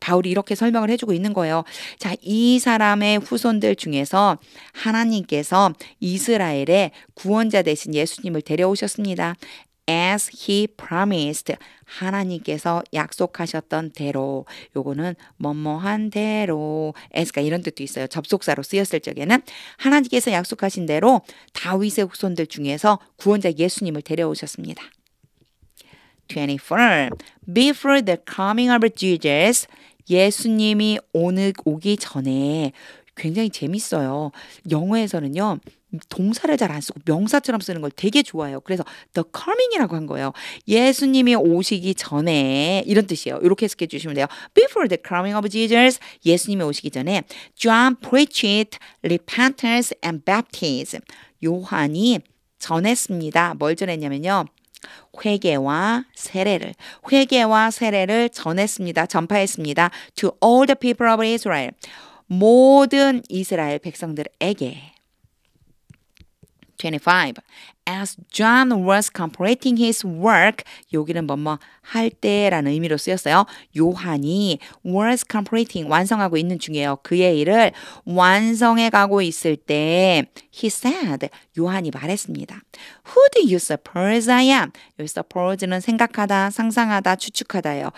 바울이 이렇게 설명을 해주고 있는 거예요. 자, 이 사람의 후손들 중에서 하나님께서 이스라엘의 구원자 되신 예수님을 데려오셨습니다. as he promised 하나님께서 약속하셨던 대로 요거는 뭐뭐한 대로 as가 이런 뜻도 있어요. 접속사로 쓰였을 적에는 하나님께서 약속하신 대로 다윗의 후손들 중에서 구원자 예수님을 데려오셨습니다. 24. Before the coming of Jesus, 예수님이 오는 오기 전에 굉장히 재밌어요. 영어에서는요. 동사를 잘 안 쓰고 명사처럼 쓰는 걸 되게 좋아해요. 그래서 the coming이라고 한 거예요. 예수님이 오시기 전에 이런 뜻이에요. 이렇게 해석해 주시면 돼요. Before the coming of Jesus, 예수님이 오시기 전에 John preached repentance and baptism. 요한이 전했습니다. 뭘 전했냐면요. 회개와 세례를 회개와 세례를 전했습니다. 전파했습니다. To all the people of Israel. 모든 이스라엘 백성들에게 25. As John was completing his work, 여기는 뭐 뭐 할 때라는 의미로 쓰였어요. 요한이 was completing 완성하고 있는 중이에요. 그의 일을 완성해 가고 있을 때 he said 요한이 말했습니다. Who do you suppose I am? 여기 suppose는 생각하다, 상상하다, 추측하다예요.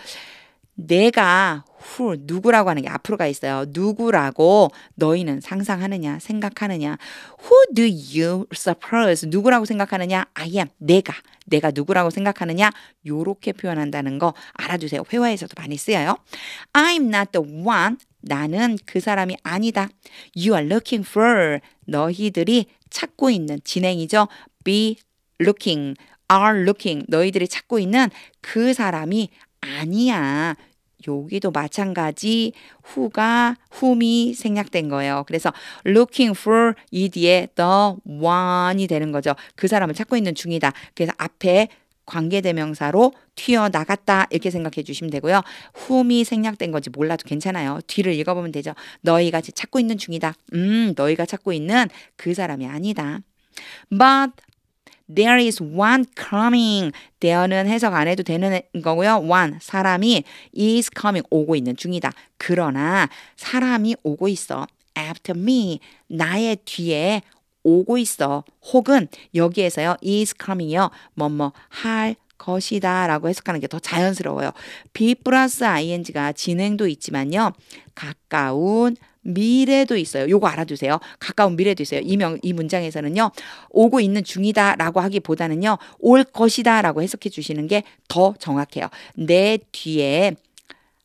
내가 후 누구라고 하는 게 앞으로가 있어요. 누구라고 너희는 상상하느냐 생각하느냐 Who do you suppose 누구라고 생각하느냐 I am 내가 내가 누구라고 생각하느냐 요렇게 표현한다는 거알아주세요 회화에서도 많이 쓰여요. I'm not the one 나는 그 사람이 아니다. You are looking for 너희들이 찾고 있는 진행이죠. Be looking are looking 너희들이 찾고 있는 그 사람이 아니야. 여기도 마찬가지 후가 whom이 생략된 거예요. 그래서 looking for 이 뒤에 the one이 되는 거죠. 그 사람을 찾고 있는 중이다. 그래서 앞에 관계대명사로 튀어나갔다 이렇게 생각해 주시면 되고요. whom이 생략된 건지 몰라도 괜찮아요. 뒤를 읽어보면 되죠. 너희가 찾고 있는 중이다. 음, 너희가 찾고 있는 그 사람이 아니다. But There is one coming. there는 해석 안 해도 되는 거고요. one 사람이 is coming 오고 있는 중이다. 그러나 사람이 오고 있어. after me 나의 뒤에 오고 있어. 혹은 여기에서요. is coming이요. 뭐뭐 할 것이다 라고 해석하는 게 더 자연스러워요. be 플러스 ing가 진행도 있지만요. 가까운 미래도 있어요. 요거 알아두세요. 가까운 미래도 있어요. 이명 이 문장에서는요. 오고 있는 중이다라고 하기보다는요. 올 것이다라고 해석해 주시는 게 더 정확해요. 내 뒤에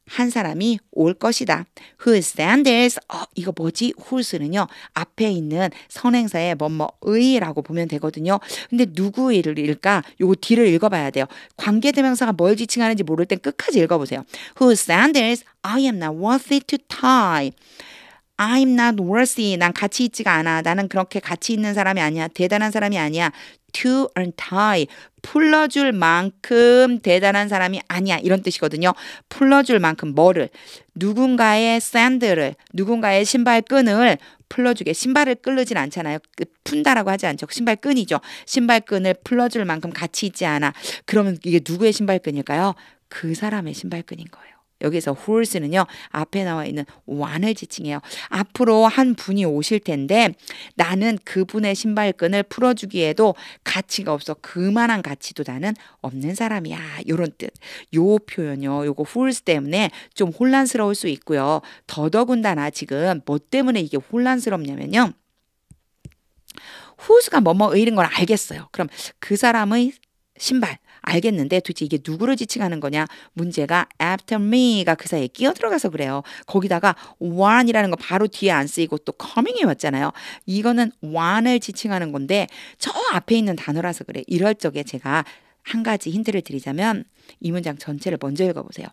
한 사람이 올 것이다. Who stands? 어, 이거 뭐지? w h o 는요 앞에 있는 선행사의 뭐뭐의라고 보면 되거든요. 근데 누구를 일까? 요거 뒤를 읽어봐야 돼요. 관계대명사가 뭘 지칭하는지 모를 땐 끝까지 읽어보세요. Who stands? I am not worthy to tie. I'm not worthy. 난 가치 있지가 않아. 나는 그렇게 가치 있는 사람이 아니야. 대단한 사람이 아니야. to untie. 풀러줄 만큼 대단한 사람이 아니야. 이런 뜻이거든요. 풀러줄 만큼 뭐를? 누군가의 샌들을, 누군가의 신발끈을 풀러주게. 신발을 끌르진 않잖아요. 그 푼다라고 하지 않죠. 신발끈이죠. 신발끈을 풀러줄 만큼 가치 있지 않아. 그러면 이게 누구의 신발끈일까요? 그 사람의 신발끈인 거예요. 여기서 w h o 는요 앞에 나와 있는 완을 지칭해요. 앞으로 한 분이 오실 텐데 나는 그분의 신발끈을 풀어주기에도 가치가 없어 그만한 가치도 나는 없는 사람이야. 이런 뜻. 요 표현요. 요거 w h o 때문에 좀 혼란스러울 수 있고요. 더더군다나 지금 뭐 때문에 이게 혼란스럽냐면요. 후스가 뭐뭐 의인 걸 알겠어요. 그럼 그 사람의 신발 알겠는데 도대체 이게 누구를 지칭하는 거냐? 문제가 after me가 그 사이에 끼어 들어가서 그래요. 거기다가 one이라는 거 바로 뒤에 안 쓰이고 또 coming이 왔잖아요. 이거는 one을 지칭하는 건데 저 앞에 있는 단어라서 그래. 이럴 적에 제가 한 가지 힌트를 드리자면 이 문장 전체를 먼저 읽어보세요.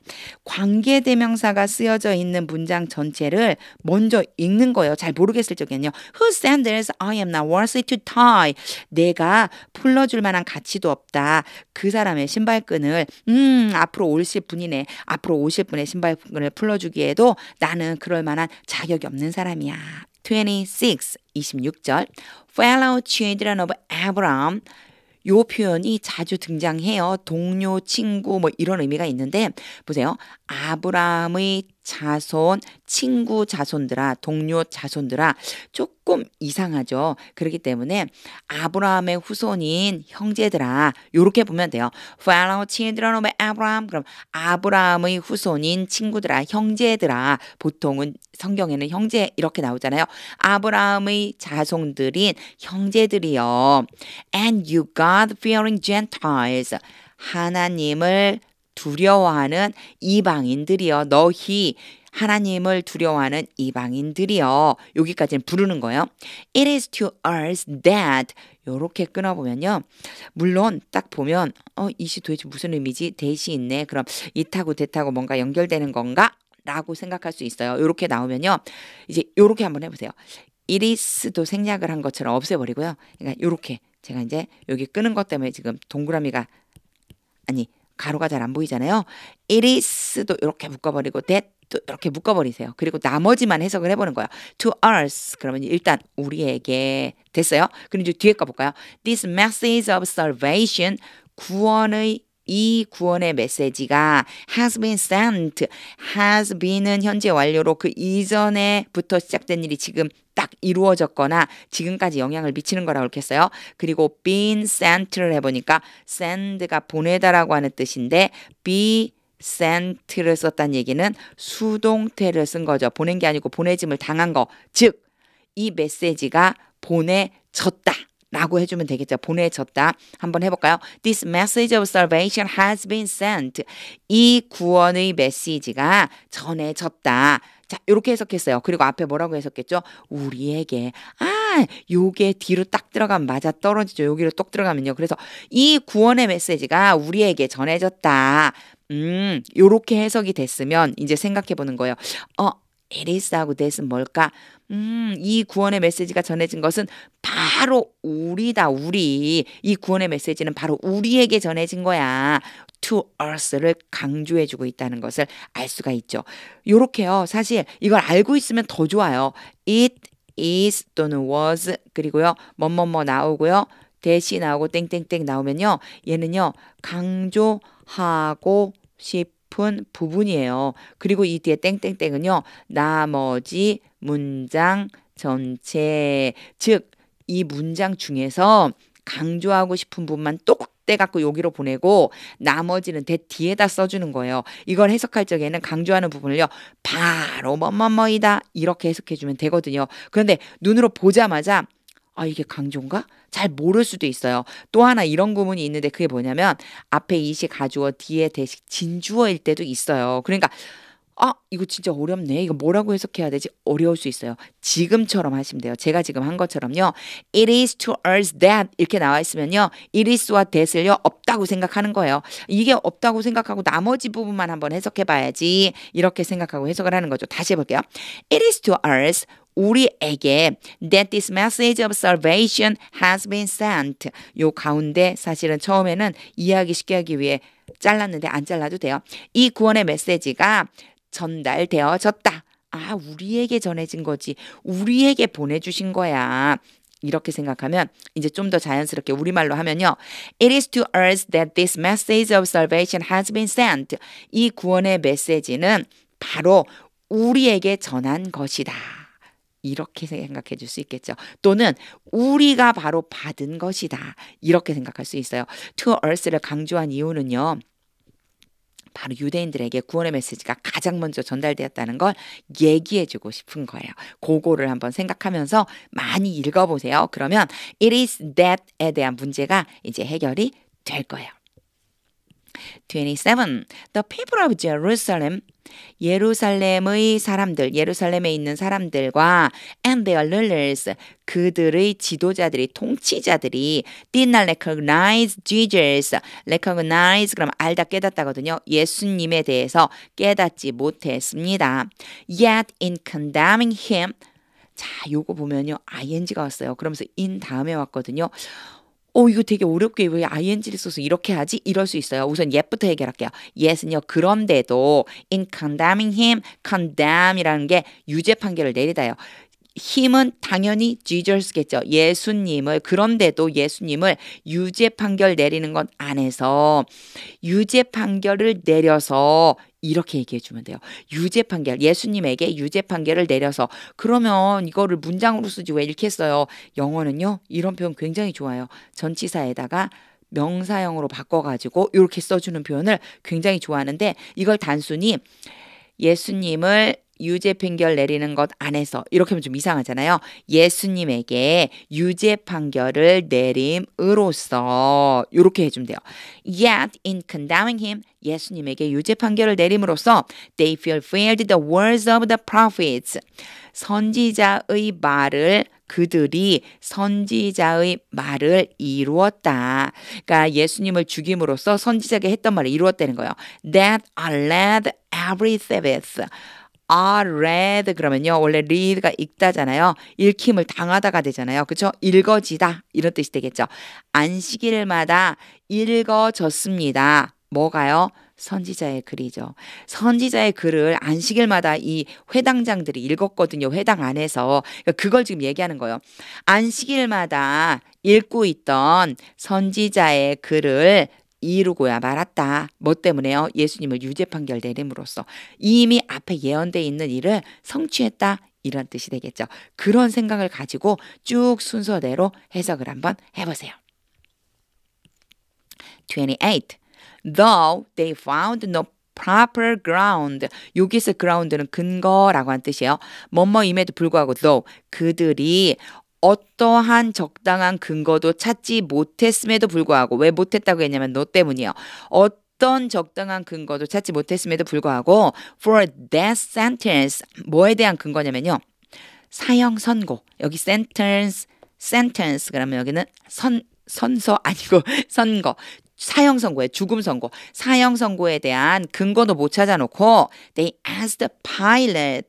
관계 대명사가 쓰여져 있는 문장 전체를 먼저 읽는 거예요. 잘 모르겠을 적에는요. Whose n t e I am not worthy to tie. 내가 풀러줄 만한 가치도 없다. 그 사람의 신발끈을 음 앞으로 오실 분이네. 앞으로 오실 분의 신발끈을 풀러주기에도 나는 그럴 만한 자격이 없는 사람이야. 26, 26절 Fellow children of Abraham 요 표현이 자주 등장해요. 동료, 친구 뭐 이런 의미가 있는데 보세요. 아브라함의 자손, 친구 자손들아, 동료 자손들아, 조금 이상하죠. 그렇기 때문에 아브라함의 후손인 형제들아, 요렇게 보면 돼요. Fellow children of Abraham. 그럼 아브라함의 후손인 친구들아, 형제들아. 보통은 성경에는 형제 이렇게 나오잖아요. 아브라함의 자손들인 형제들이요. And you God fearing Gentiles. 하나님을 두려워하는 이방인들이여 너희 하나님을 두려워하는 이방인들이여 여기까지는 부르는 거예요. It is to us that 요렇게 끊어보면요. 물론 딱 보면 어이시 도대체 무슨 의미지? 대시 있네. 그럼 이타고 대타고 뭔가 연결되는 건가? 라고 생각할 수 있어요. 요렇게 나오면요. 이제 요렇게 한번 해보세요. It i 도 생략을 한 것처럼 없애버리고요. 그러니까 요렇게 제가 이제 여기 끄는 것 때문에 지금 동그라미가 아니 가로가 잘 안 보이잖아요. it is도 이렇게 묶어버리고 that 또 이렇게 묶어버리세요. 그리고 나머지만 해석을 해보는 거예요. To us 그러면 일단 우리에게 됐어요. 그럼 이제 뒤에 거 볼까요? This message of salvation 구원의 이 구원의 메시지가 has been sent, has been은 현재 완료로 그 이전에부터 시작된 일이 지금 딱 이루어졌거나 지금까지 영향을 미치는 거라고 읽겠어요. 그리고 been sent를 해보니까 send가 보내다라고 하는 뜻인데 be sent를 썼다는 얘기는 수동태를 쓴 거죠. 보낸 게 아니고 보내짐을 당한 거. 즉, 이 메시지가 보내졌다. 라고 해주면 되겠죠. 보내졌다. 한번 해볼까요? This message of salvation has been sent. 이 구원의 메시지가 전해졌다. 자, 이렇게 해석했어요. 그리고 앞에 뭐라고 해석했죠? 우리에게. 아, 요게 뒤로 딱 들어가면 맞아 떨어지죠. 여기로 똑 들어가면요. 그래서 이 구원의 메시지가 우리에게 전해졌다. 음, 요렇게 해석이 됐으면 이제 생각해 보는 거예요. 어, 에리스하고 데스 뭘까? 음, 이 구원의 메시지가 전해진 것은 바로 우리다, 우리. 이 구원의 메시지는 바로 우리에게 전해진 거야. to us를 강조해주고 있다는 것을 알 수가 있죠. 요렇게요. 사실 이걸 알고 있으면 더 좋아요. it is 또는 was 그리고요. 뭐 뭐 뭐 나오고요. 대시 나오고 땡땡땡 나오면요. 얘는요. 강조하고 싶 싶은 부분이에요. 그리고 이 뒤에 땡땡땡은요. 나머지 문장 전체 즉 이 문장 중에서 강조하고 싶은 부분만 똑대 갖고 여기로 보내고 나머지는 대 뒤에다 써주는 거예요. 이걸 해석할 적에는 강조하는 부분을요. 바로 뭐뭐뭐이다 이렇게 해석해주면 되거든요. 그런데 눈으로 보자마자 아 이게 강조인가? 잘 모를 수도 있어요. 또 하나 이런 구문이 있는데 그게 뭐냐면 앞에 이시 가주어 뒤에 대식 진주어일 때도 있어요. 그러니까 아, 이거 진짜 어렵네. 이거 뭐라고 해석해야 되지? 어려울 수 있어요. 지금처럼 하시면 돼요. 제가 지금 한 것처럼요. It is to us that 이렇게 나와 있으면요. It is와 that을요. 없다고 생각하는 거예요. 이게 없다고 생각하고 나머지 부분만 한번 해석해 봐야지. 이렇게 생각하고 해석을 하는 거죠. 다시 해볼게요. It is to us 우리에게 that this message of salvation has been sent. 요 가운데 사실은 처음에는 이해하기 쉽게 하기 위해 잘랐는데 안 잘라도 돼요. 이 구원의 메시지가 전달되어졌다. 아, 우리에게 전해진 거지. 우리에게 보내주신 거야. 이렇게 생각하면 이제 좀 더 자연스럽게 우리말로 하면요. It is to us that this message of salvation has been sent. 이 구원의 메시지는 바로 우리에게 전한 것이다. 이렇게 생각해 줄 수 있겠죠. 또는 우리가 바로 받은 것이다. 이렇게 생각할 수 있어요. To us를 강조한 이유는요. 바로 유대인들에게 구원의 메시지가 가장 먼저 전달되었다는 걸 얘기해주고 싶은 거예요. 그거를 한번 생각하면서 많이 읽어보세요. 그러면 it is that에 대한 문제가 이제 해결이 될 거예요. 27. The people of Jerusalem 예루살렘의 사람들, 예루살렘에 있는 사람들과 and their rulers, 그들의 지도자들이, 통치자들이 did not recognize Jesus, recognize 그럼 알다 깨닫다거든요. 예수님에 대해서 깨닫지 못했습니다. Yet in condemning him, 자, 요거 보면요. ing가 왔어요. 그러면서 in 다음에 왔거든요. 어, 이거 되게 어렵게 왜 ing를 써서 이렇게 하지? 이럴 수 있어요. 우선 yet부터 해결할게요. yet은요. 그런데도 in condemning him, condemn이라는 게 유죄 판결을 내리다요. 힘은 당연히 지저스겠죠. 예수님을 그런데도 예수님을 유죄 판결 내리는 건 안에서 유죄 판결을 내려서 이렇게 얘기해 주면 돼요. 유죄 판결, 예수님에게 유죄 판결을 내려서 그러면 이거를 문장으로 쓰지 왜 이렇게 써요? 영어는요. 이런 표현 굉장히 좋아요. 전치사에다가 명사형으로 바꿔가지고 이렇게 써주는 표현을 굉장히 좋아하는데 이걸 단순히 예수님을 유죄 판결 내리는 것 안에서 이렇게 하면 좀 이상하잖아요. 예수님에게 유죄 판결을 내림으로써 이렇게 해주면 돼요. Yet in condemning him, 예수님에게 유죄 판결을 내림으로써 they fulfilled the words of the prophets. 선지자의 말을 그들이 선지자의 말을 이루었다. 그러니까 예수님을 죽임으로써 선지자가 했던 말을 이루었다는 거예요. That led every Sabbath. are 아, a d 그러면요. 원래 read가 읽다잖아요. 읽힘을 당하다가 되잖아요. 그렇죠? 읽어지다 이런 뜻이 되겠죠. 안식일마다 읽어졌습니다. 뭐가요? 선지자의 글이죠. 선지자의 글을 안식일마다 이 회당장들이 읽었거든요. 회당 안에서. 그러니까 그걸 지금 얘기하는 거예요. 안식일마다 읽고 있던 선지자의 글을 이루고야 말았다. 뭐 때문에요? 예수님을 유죄 판결 내림으로써 이미 앞에 예언되어 있는 일을 성취했다. 이런 뜻이 되겠죠. 그런 생각을 가지고 쭉 순서대로 해석을 한번 해보세요. 28. Though they found no proper ground. 여기서 ground는 근거라고 한 뜻이에요. 뭐뭐임에도 불구하고 though 그들이 어떠한 적당한 근거도 찾지 못했음에도 불구하고 왜 못했다고 했냐면 너 때문이에요. 어떤 적당한 근거도 찾지 못했음에도 불구하고 for that sentence 뭐에 대한 근거냐면요. 사형 선고. 여기 sentence sentence 그러면 여기는 선 선서 아니고 <laughs> 선거. 사형 선고에 죽음 선고, 사형 선고에 대한 근거도 못 찾아놓고 they asked the pilot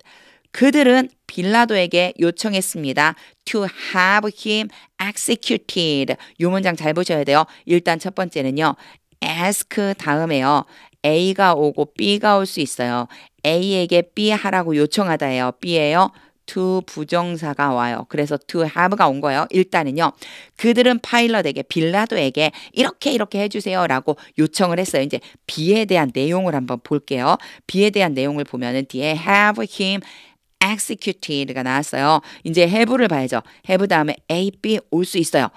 그들은 빌라도에게 요청했습니다. To have him executed. 요 문장 잘 보셔야 돼요. 일단 첫 번째는요. ask 다음에요. A가 오고 B가 올 수 있어요. A에게 B 하라고 요청하다예요. B예요. to 부정사가 와요. 그래서 to have가 온 거예요. 일단은요. 그들은 파일럿에게 빌라도에게 이렇게 이렇게 해주세요라고 요청을 했어요. 이제 B에 대한 내용을 한번 볼게요. B에 대한 내용을 보면은 뒤에 have him executed가 나왔어요. 이제 have를 봐야죠. have 다음에 A, B 올 수 있어요.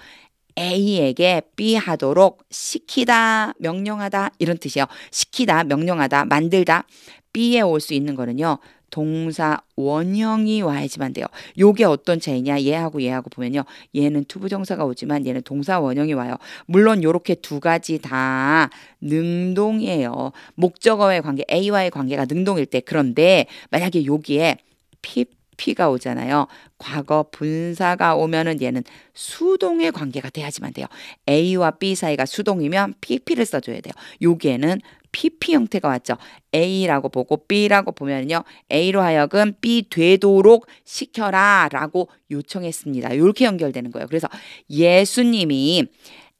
A에게 B 하도록 시키다, 명령하다 이런 뜻이에요. 시키다, 명령하다, 만들다. B에 올 수 있는 거는요. 동사 원형이 와야지만 돼요. 요게 어떤 차이냐? 얘하고 얘하고 보면요. 얘는 투부정사가 오지만 얘는 동사 원형이 와요. 물론 요렇게 두 가지 다 능동이에요. 목적어의 관계, A와의 관계가 능동일 때 그런데 만약에 여기에 p p 가 오잖아요. 과거 분사가 오면은 얘는 수동의 관계가 돼야지만 돼요. A와 B 사이가 수동이면 PP를 써줘야 돼요. 여기에는 PP 형태가 왔죠. A라고 보고 B라고 보면요. A로 하여금 B 되도록 시켜라 라고 요청했습니다. 이렇게 연결되는 거예요. 그래서 예수님이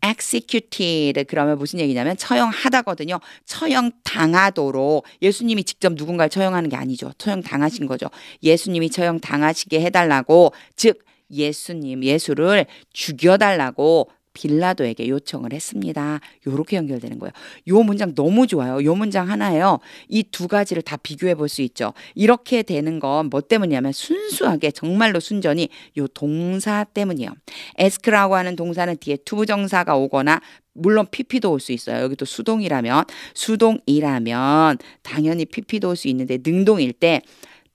executed 그러면 무슨 얘기냐면 처형하다거든요. 처형 당하도록 예수님이 직접 누군가를 처형하는 게 아니죠. 처형 당하신 거죠. 예수님이 처형 당하시게 해달라고 즉 예수님 예수를 죽여달라고 빌라도에게 요청을 했습니다. 요렇게 연결되는 거예요. 요 문장 너무 좋아요. 요 문장 하나예요. 이 두 가지를 다 비교해 볼 수 있죠. 이렇게 되는 건 뭐 때문이냐면 순수하게 정말로 순전히 요 동사 때문이에요. 에스크라고 하는 동사는 뒤에 투부정사가 오거나 물론 PP도 올 수 있어요. 여기 도 수동이라면 수동이라면 당연히 PP도 올 수 있는데 능동일 때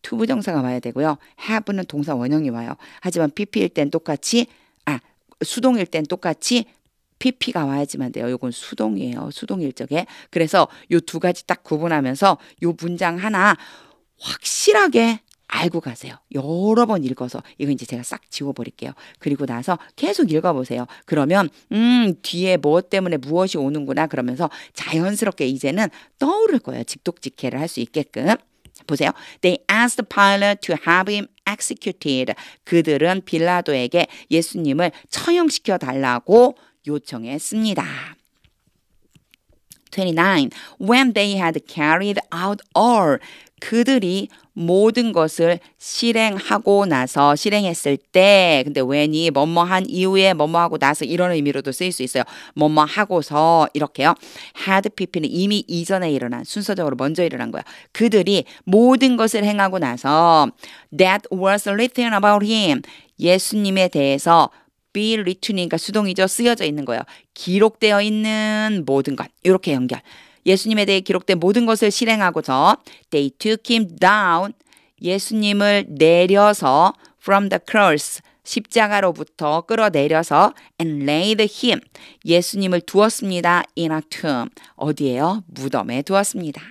투부정사가 와야 되고요. have는 동사 원형이 와요. 하지만 PP일 땐 똑같이 수동일 땐 똑같이 PP가 와야지만 돼요. 이건 수동이에요. 수동일 적에. 그래서 이 두 가지 딱 구분하면서 이 문장 하나 확실하게 알고 가세요. 여러 번 읽어서 이거 이제 제가 싹 지워버릴게요. 그리고 나서 계속 읽어보세요. 그러면 음 뒤에 무엇 뭐 때문에 무엇이 오는구나 그러면서 자연스럽게 이제는 떠오를 거예요. 직독직해를 할 수 있게끔. 보세요. They asked the pilot to have him executed. 그들은 빌라도에게 예수님을 처형시켜 달라고 요청했습니다. 29. When they had carried out all 그들이 모든 것을 실행하고 나서 실행했을 때 근데 when이 뭐뭐한 이후에 뭐뭐하고 나서 이런 의미로도 쓰일 수 있어요. 뭐뭐하고서 이렇게요. had p p 는 이미 이전에 일어난 순서적으로 먼저 일어난 거야. 그들이 모든 것을 행하고 나서 that was written about him 예수님에 대해서 be written이니까 그러니까 수동이죠. 쓰여져 있는 거예요. 기록되어 있는 모든 것 이렇게 연결. 예수님에 대해 기록된 모든 것을 실행하고서 they took him down 예수님을 내려서 from the cross 십자가로부터 끌어내려서 and laid him 예수님을 두었습니다 in a tomb 어디에요? 무덤에 두었습니다.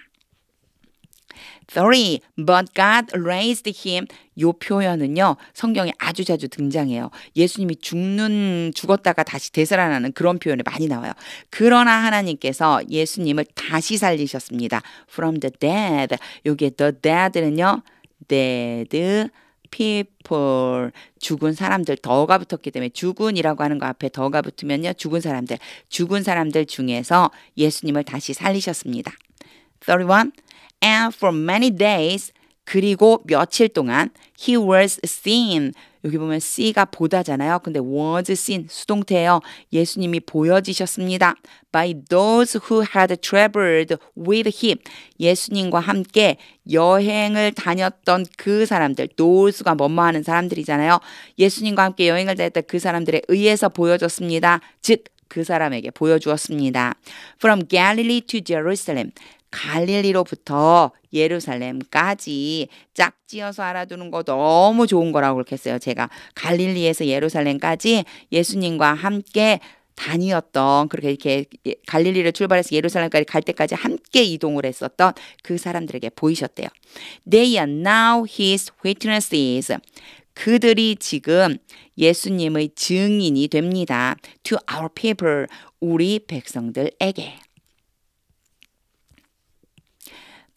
three, but God raised him. 요 표현은요, 성경에 아주 자주 등장해요. 예수님이 죽는, 죽었다가 다시 되살아나는 그런 표현이 많이 나와요. 그러나 하나님께서 예수님을 다시 살리셨습니다. from the dead. 여기 the dead는요, dead people 죽은 사람들 더가 붙었기 때문에 죽은이라고 하는 거 앞에 더가 붙으면요 죽은 사람들 죽은 사람들 중에서 예수님을 다시 살리셨습니다. 31 And for many days 그리고 며칠 동안 he was seen 여기 보면 see가 보다잖아요. 근데 was seen 수동태예요. 예수님이 보여지셨습니다. by those who had traveled with him 예수님과 함께 여행을 다녔던 그 사람들 those가 뭐뭐 하는 사람들이잖아요. 예수님과 함께 여행을 다녔던 그 사람들에 의해서 보여졌습니다. 즉그 사람에게 보여주었습니다. From Galilee to Jerusalem 갈릴리로부터 예루살렘까지 짝지어서 알아두는 거 너무 좋은 거라고 그렇게 했어요. 제가 갈릴리에서 예루살렘까지 예수님과 함께 다니었던 그렇게 이렇게 예, 갈릴리를 출발해서 예루살렘까지 갈 때까지 함께 이동을 했었던 그 사람들에게 보이셨대요. They are now his witnesses. 그들이 지금 예수님의 증인이 됩니다. To our people, 우리 백성들에게.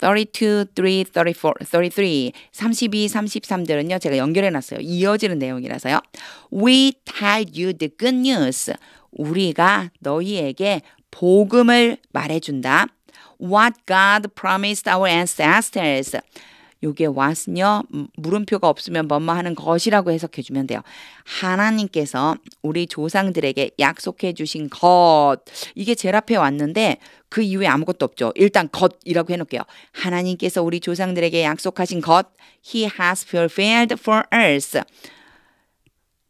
32, 3, 34, 33, 32, 33들은요. 제가 연결해 놨어요. 이어지는 내용이라서요. We tell you the good news. 우리가 너희에게 복음을 말해준다. What God promised our ancestors. 요게 왔으며 음, 물음표가 없으면 뭐 뭐 하는 것이라고 해석해 주면 돼요. 하나님께서 우리 조상들에게 약속해 주신 것 이게 제일 앞에 왔는데 그 이후에 아무것도 없죠. 일단 것이라고 해놓을게요. 하나님께서 우리 조상들에게 약속하신 것 He has fulfilled for us.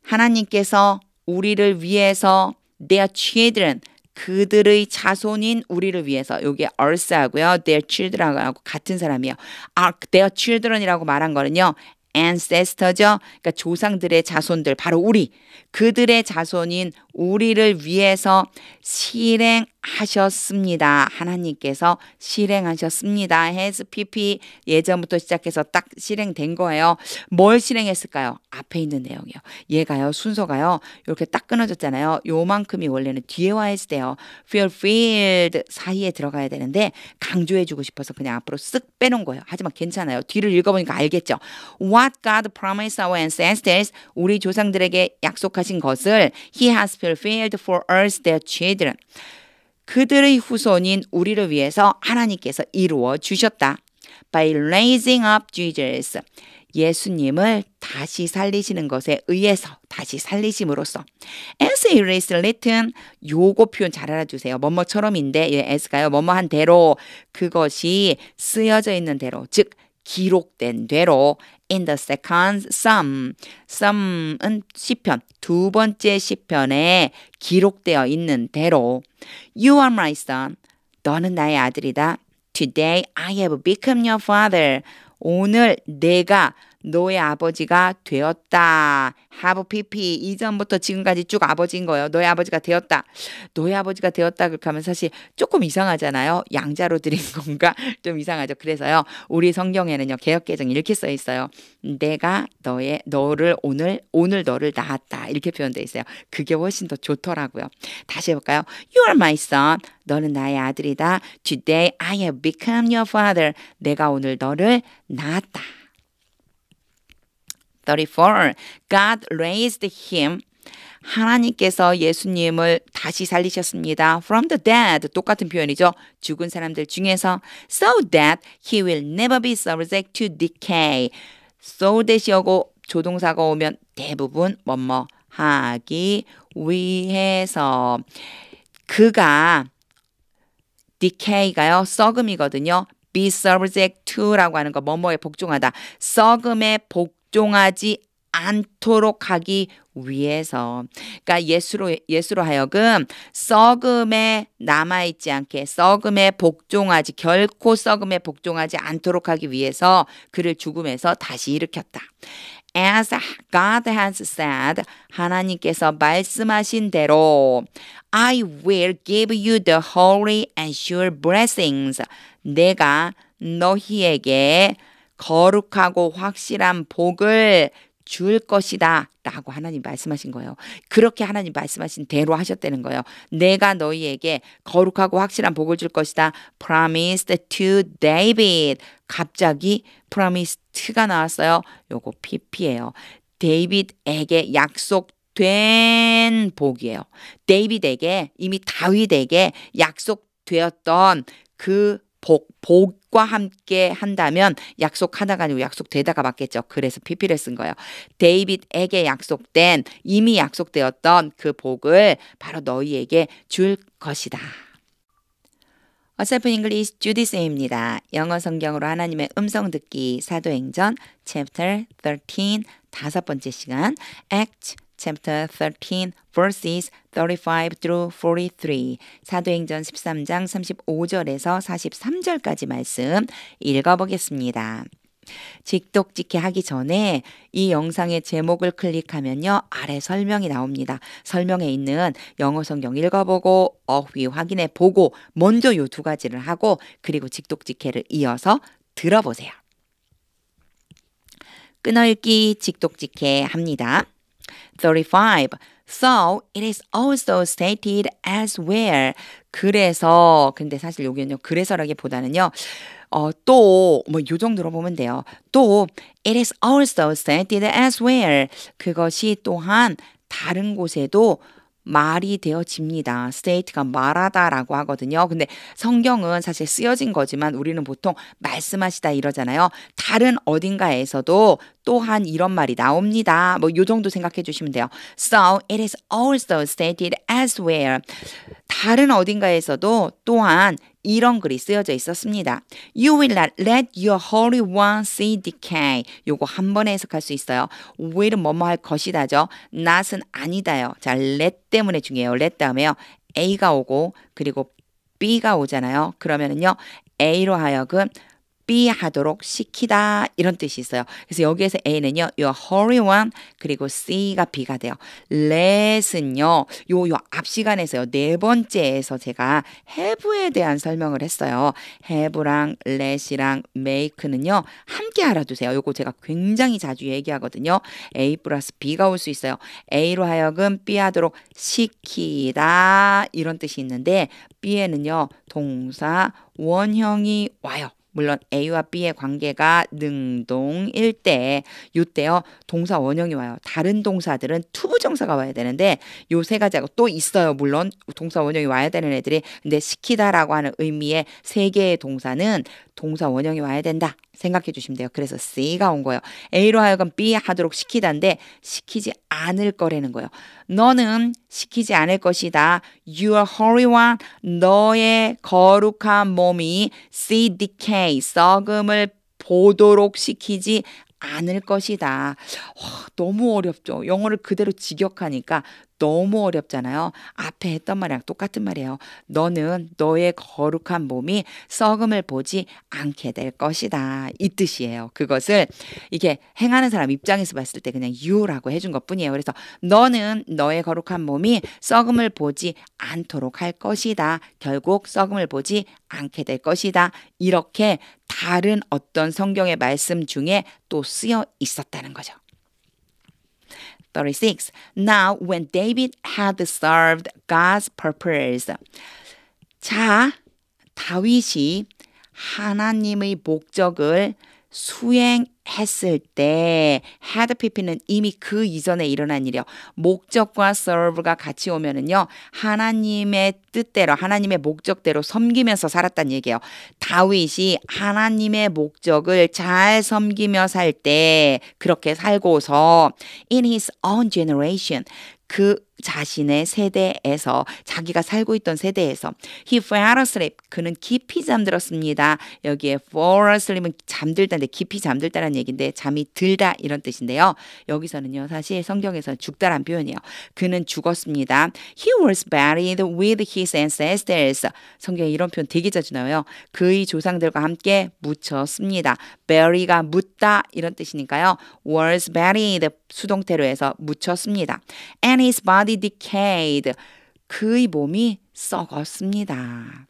하나님께서 우리를 위해서 their children 그들의 자손인 우리를 위해서 여기 earth하고요. their children하고 같은 사람이에요. Our, their children이라고 말한 거는요. ancestor죠. 그러니까 조상들의 자손들 바로 우리 그들의 자손인 우리를 위해서 실행 하셨습니다. 하나님께서 실행하셨습니다. has pp 예전부터 시작해서 딱 실행된 거예요. 뭘 실행했을까요? 앞에 있는 내용이요. 얘가요. 순서가요. 이렇게 딱 끊어졌잖아요. 요만큼이 원래는 뒤에 와 있을 때요. f u l f i l l d 사이에 들어가야 되는데 강조해 주고 싶어서 그냥 앞으로 쓱 빼놓은 거예요. 하지만 괜찮아요. 뒤를 읽어보니까 알겠죠. What God promised our ancestors 우리 조상들에게 약속하신 것을 He has fulfilled for us their children. 그들의 후손인 우리를 위해서 하나님께서 이루어 주셨다. By raising up Jesus. 예수님을 다시 살리시는 것에 의해서 다시 살리심으로써 as he raised Latin 요거 표현 잘 알아주세요. 뭐뭐처럼인데 예, as가요. 뭐뭐한 대로 그것이 쓰여져 있는 대로 즉 기록된 대로 in the second psalm. psalm은 시편 두 번째 시편에 기록되어 있는 대로 You are my son. 너는 나의 아들이다. Today I have become your father. 오늘 내가 너의 아버지가 되었다. 하브 피피 이전부터 지금까지 쭉 아버지인 거예요. 너의 아버지가 되었다. 너의 아버지가 되었다. 그렇게 하면 사실 조금 이상하잖아요. 양자로 드린 <laughs> 건가? 좀 이상하죠. 그래서요. 우리 성경에는요. 개혁개정 이렇게 써 있어요. 내가 너의 너를 오늘 오늘 너를 낳았다. 이렇게 표현돼 있어요. 그게 훨씬 더 좋더라고요. 다시 해 볼까요? You are my son. 너는 나의 아들이다. Today I have become your father. 내가 오늘 너를 낳았다. 34. God raised him. 하나님께서 예수님을 다시 살리셨습니다. From the dead 똑같은 표현이죠. 죽은 사람들 중에서 so that he will never be subject to decay. so that이 오고 조동사가 오면 대부분 뭐뭐 하기 위해서 그가 decay가요. 썩음이거든요. be subject to라고 하는 거 뭐뭐에 복종하다. 썩음에 복 복종하지 않도록 하기 위해서 그러니까 예수로 예수로 하여금 썩음에 남아 있지 않게 썩음에 복종하지 결코 썩음에 복종하지 않도록 하기 위해서 그를 죽음에서 다시 일으켰다. As God has said, 하나님께서 말씀하신 대로 I will give you the holy and sure blessings. 내가 너희에게 거룩하고 확실한 복을 줄 것이다. 라고 하나님 말씀하신 거예요. 그렇게 하나님 말씀하신 대로 하셨다는 거예요. 내가 너희에게 거룩하고 확실한 복을 줄 것이다. promised to David. 갑자기 promised가 나왔어요. 요거 PP예요. 데이빗에게 약속된 복이에요. 데이빗에게 이미 다윗에게 약속되었던 그 복, 복과 함께 한다면 약속 하다가 아니고 약속되다가 맞겠죠. 그래서 PP를 쓴 거예요. 데이빗에게 약속된 이미 약속되었던 그 복을 바로 너희에게 줄 것이다. 어설픈 잉글리시 주디스입니다. 영어 성경으로 하나님의 음성 듣기 사도행전 챕터 13 다섯 번째 시간 a c chapter 13 verses 35 through 43 사도행전 13장 35절에서 43절까지 말씀 읽어보겠습니다. 직독직히 하기 전에 이 영상의 제목을 클릭하면요. 아래 설명이 나옵니다. 설명에 있는 영어 성경 읽어보고 어휘 확인해 보고 먼저 요 두 가지를 하고 그리고 직독직해를 이어서 들어보세요. 끊어읽기 직독직해 합니다. 35. So it is also stated as w e r e 그래서 근데 사실 여기는요. 그래서라기보다는요. 어, 또, 뭐, 요 정도로 보면 돼요. 또, it is also stated as where. 그것이 또한 다른 곳에도 말이 되어집니다. state가 말하다라고 하거든요. 근데 성경은 사실 쓰여진 거지만 우리는 보통 말씀하시다 이러잖아요. 다른 어딘가에서도 또한 이런 말이 나옵니다. 뭐 요 정도 생각해 주시면 돼요. So it is also stated as w e l l 다른 어딘가에서도 또한 이런 글이 쓰여져 있었습니다. You will not let your holy one see decay. 요거 한 번에 해석할 수 있어요. w i l l 뭐뭐 할 것이다죠. not은 아니다요. 자, let 때문에 중요해요. let 다음에요. A가 오고 그리고 B가 오잖아요. 그러면은요. A로 하여금 삐하도록 시키다 이런 뜻이 있어요. 그래서 여기에서 A는요. your h u r y one 그리고 C가 B가 돼요. let은요. 요 요 앞 시간에서요. 네 번째에서 제가 have에 대한 설명을 했어요. have랑 let이랑 make는요. 함께 알아두세요. 요거 제가 굉장히 자주 얘기하거든요. A 플러스 B가 올 수 있어요. A로 하여금 B하도록 시키다 이런 뜻이 있는데 B에는요. 동사 원형이 와요. 물론 A와 B의 관계가 능동일 때 요때요 동사 원형이 와요. 다른 동사들은 투부정사가 와야 되는데 요 세 가지하고 또 있어요. 물론 동사 원형이 와야 되는 애들이 근데 시키다라고 하는 의미의 세 개의 동사는 동사 원형이 와야 된다. 생각해 주시면 돼요. 그래서 C가 온 거예요. A로 하여금 B 하도록 시키다인데 시키지 않을 거라는 거예요. 너는 시키지 않을 것이다. Your holy one, 너의 거룩한 몸이 see decay, 썩음을 보도록 시키지 않을 것이다. 와, 너무 어렵죠. 영어를 그대로 직역하니까 너무 어렵잖아요. 앞에 했던 말이랑 똑같은 말이에요. 너는 너의 거룩한 몸이 썩음을 보지 않게 될 것이다. 이 뜻이에요. 그것을 이게 행하는 사람 입장에서 봤을 때 그냥 유라고 해준 것 뿐이에요. 그래서 너는 너의 거룩한 몸이 썩음을 보지 않도록 할 것이다. 결국 썩음을 보지 않게 될 것이다. 이렇게 다른 어떤 성경의 말씀 중에 또 쓰여 있었다는 거죠. 36. Now when David had served God's purpose. 자, 다윗이 하나님의 목적을 수행해 했을 때 had pp는 이미 그 이전에 일어난 일이요. 목적과 serve가 같이 오면은요. 하나님의 뜻대로 하나님의 목적대로 섬기면서 살았단 얘기예요. 다윗이 하나님의 목적을 잘 섬기며 살 때 그렇게 살고서 in his own generation 그 자신의 세대에서 자기가 살고 있던 세대에서 he fell asleep 그는 깊이 잠들었습니다. 여기에 fall asleep은 잠들다인데 깊이 잠들다라는 얘기인데 잠이 들다 이런 뜻인데요. 여기서는요 사실 성경에서 죽다란 표현이에요. 그는 죽었습니다. He was buried with his ancestors. 성경에 이런 표현 되게 자주 나와요. 그의 조상들과 함께 묻혔습니다. bury가 묻다 이런 뜻이니까요. was buried 수동태로 해서 묻혔습니다. And his body body decayed. 그의 몸이 썩었습니다.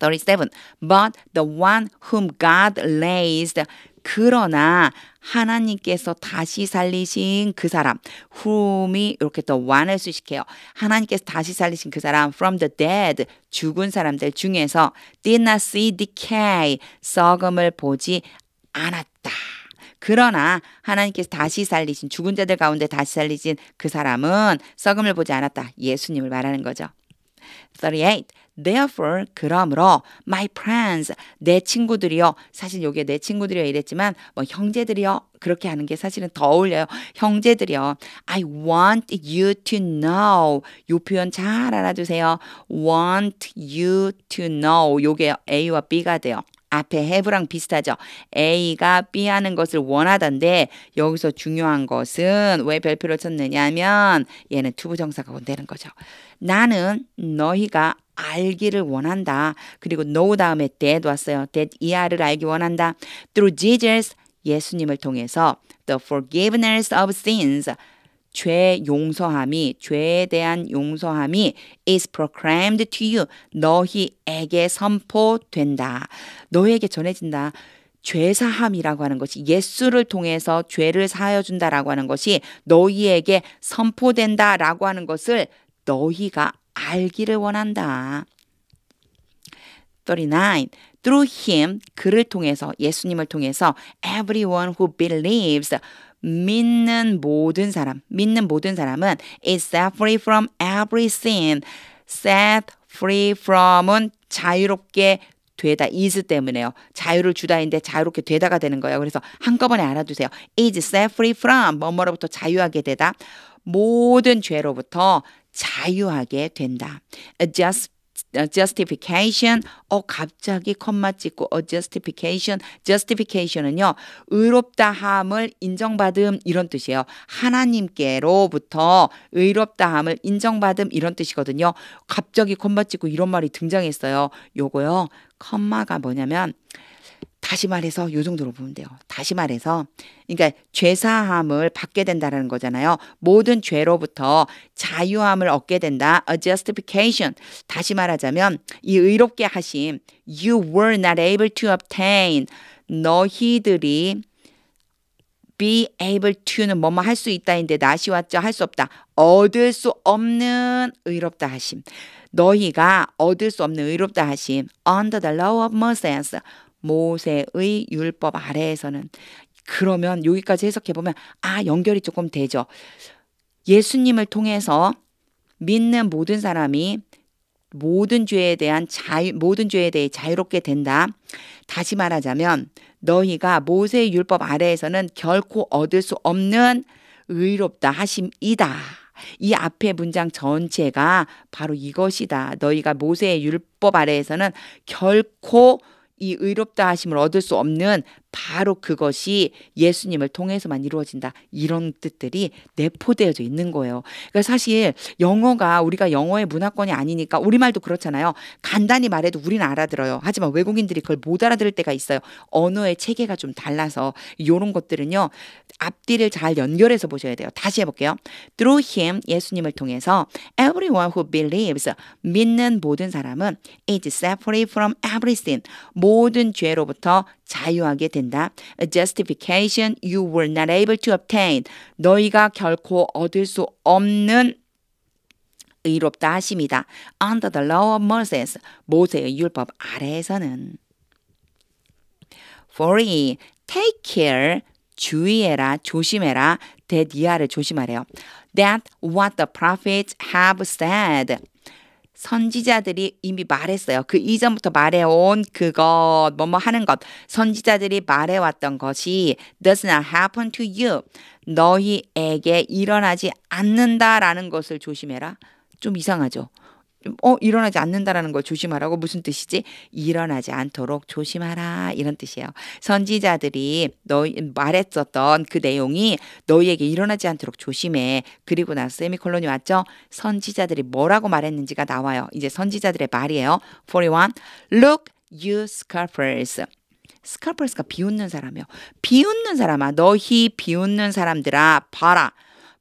37. But the one whom God raised. 그러나 하나님께서 다시 살리신 그 사람 whom이 이렇게 또 one을 수식해요. 하나님께서 다시 살리신 그 사람 from the dead 죽은 사람들 중에서 did not see decay 썩음을 보지 않았다. 그러나 하나님께서 다시 살리신 죽은 자들 가운데 다시 살리신 그 사람은 썩음을 보지 않았다. 예수님을 말하는 거죠. 38. Therefore, 그러므로, my friends, 내 친구들이요. 사실 요게 내 친구들이요 이랬지만, 뭐 형제들이요. 그렇게 하는 게 사실은 더 어울려요. 형제들이요. I want you to know. 요 표현 잘 알아두세요. want you to know. 요게 A와 B가 돼요. 앞에 have랑 비슷하죠. A가 B 하는 것을 원하던데 여기서 중요한 것은 왜 별표를 쳤느냐면 얘는 투부정사가 온다는 거죠. 나는 너희가 알기를 원한다. 그리고 know 다음에 that 왔어요. that 이하을 알기 원한다. through Jesus 예수님을 통해서 the forgiveness of sins 죄 용서함이 죄에 대한 용서함이 is proclaimed to you 너희에게 선포된다. 너에게 전해진다. 죄사함이라고 하는 것이 예수를 통해서 죄를 사하여 준다라고 하는 것이 너희에게 선포된다라고 하는 것을 너희가 알기를 원한다. 39 Through him 그를 통해서 예수님을 통해서 everyone who believes 믿는 모든 사람, 믿는 모든 사람은 is set free from every sin. set free from은 자유롭게 되다 is 때문에요. 자유를 주다인데 자유롭게 되다가 되는 거예요. 그래서 한꺼번에 알아두세요. is set free from 뭐뭐로부터 자유하게 되다. 모든 죄로부터 자유하게 된다. just 어, justification 어 갑자기 컴마 찍고 어 justification justification은요 의롭다함을 인정받음 이런 뜻이에요 하나님께로부터 의롭다함을 인정받음 이런 뜻이거든요 갑자기 컴마 찍고 이런 말이 등장했어요 요거요 컴마가 뭐냐면 다시 말해서 요 정도로 보면 돼요. 다시 말해서 그러니까 죄사함을 받게 된다라는 거잖아요. 모든 죄로부터 자유함을 얻게 된다. A justification. 다시 말하자면 이 의롭게 하심 you were not able to obtain 너희들이 be able to는 뭐 뭐 할 수 있다인데 나시 왔죠 할수 없다 얻을 수 없는 의롭다 하심 너희가 얻을 수 없는 의롭다 하심 under the law of Moses 모세의 율법 아래에서는 그러면 여기까지 해석해 보면 아 연결이 조금 되죠. 예수님을 통해서 믿는 모든 사람이 모든 죄에 대한 자유, 모든 죄에 대해 자유롭게 된다. 다시 말하자면 너희가 모세의 율법 아래에서는 결코 얻을 수 없는 의롭다 하심이다. 이 앞에 문장 전체가 바로 이것이다. 너희가 모세의 율법 아래에서는 결코 이 의롭다 하심을 얻을 수 없는 바로 그것이 예수님을 통해서만 이루어진다. 이런 뜻들이 내포되어져 있는 거예요. 그러니까 사실 영어가 우리가 영어의 문화권이 아니니까 우리말도 그렇잖아요. 간단히 말해도 우리는 알아들어요. 하지만 외국인들이 그걸 못 알아들을 때가 있어요. 언어의 체계가 좀 달라서 이런 것들은요. 앞뒤를 잘 연결해서 보셔야 돼요. 다시 해볼게요. Through him, 예수님을 통해서 everyone who believes, 믿는 모든 사람은 is set free from every sin, 모든 죄로부터 자유하게 된다. A justification you were not able to obtain. 너희가 결코 얻을 수 없는 의롭다 하심이다. Under the law of Moses. 모세의 율법 아래에서는. 4이 take care 주의해라 조심해라 that y 조심하래요. That what the prophets have said 선지자들이 이미 말했어요. 그 이전부터 말해온 그것, 뭐 뭐 하는 것, 선지자들이 말해왔던 것이 does not happen to you. 너희에게 일어나지 않는다라는 것을 조심해라. 좀 이상하죠. 어 일어나지 않는다라는 걸 조심하라고 무슨 뜻이지? 일어나지 않도록 조심하라 이런 뜻이에요. 선지자들이 너 말했었던 그 내용이 너희에게 일어나지 않도록 조심해. 그리고 나서 세미콜론이 왔죠. 선지자들이 뭐라고 말했는지가 나와요. 이제 선지자들의 말이에요. 41 Look you scoffers 스카퍼스가 비웃는 사람이요. 비웃는 사람아, 너희 비웃는 사람들아, 봐라.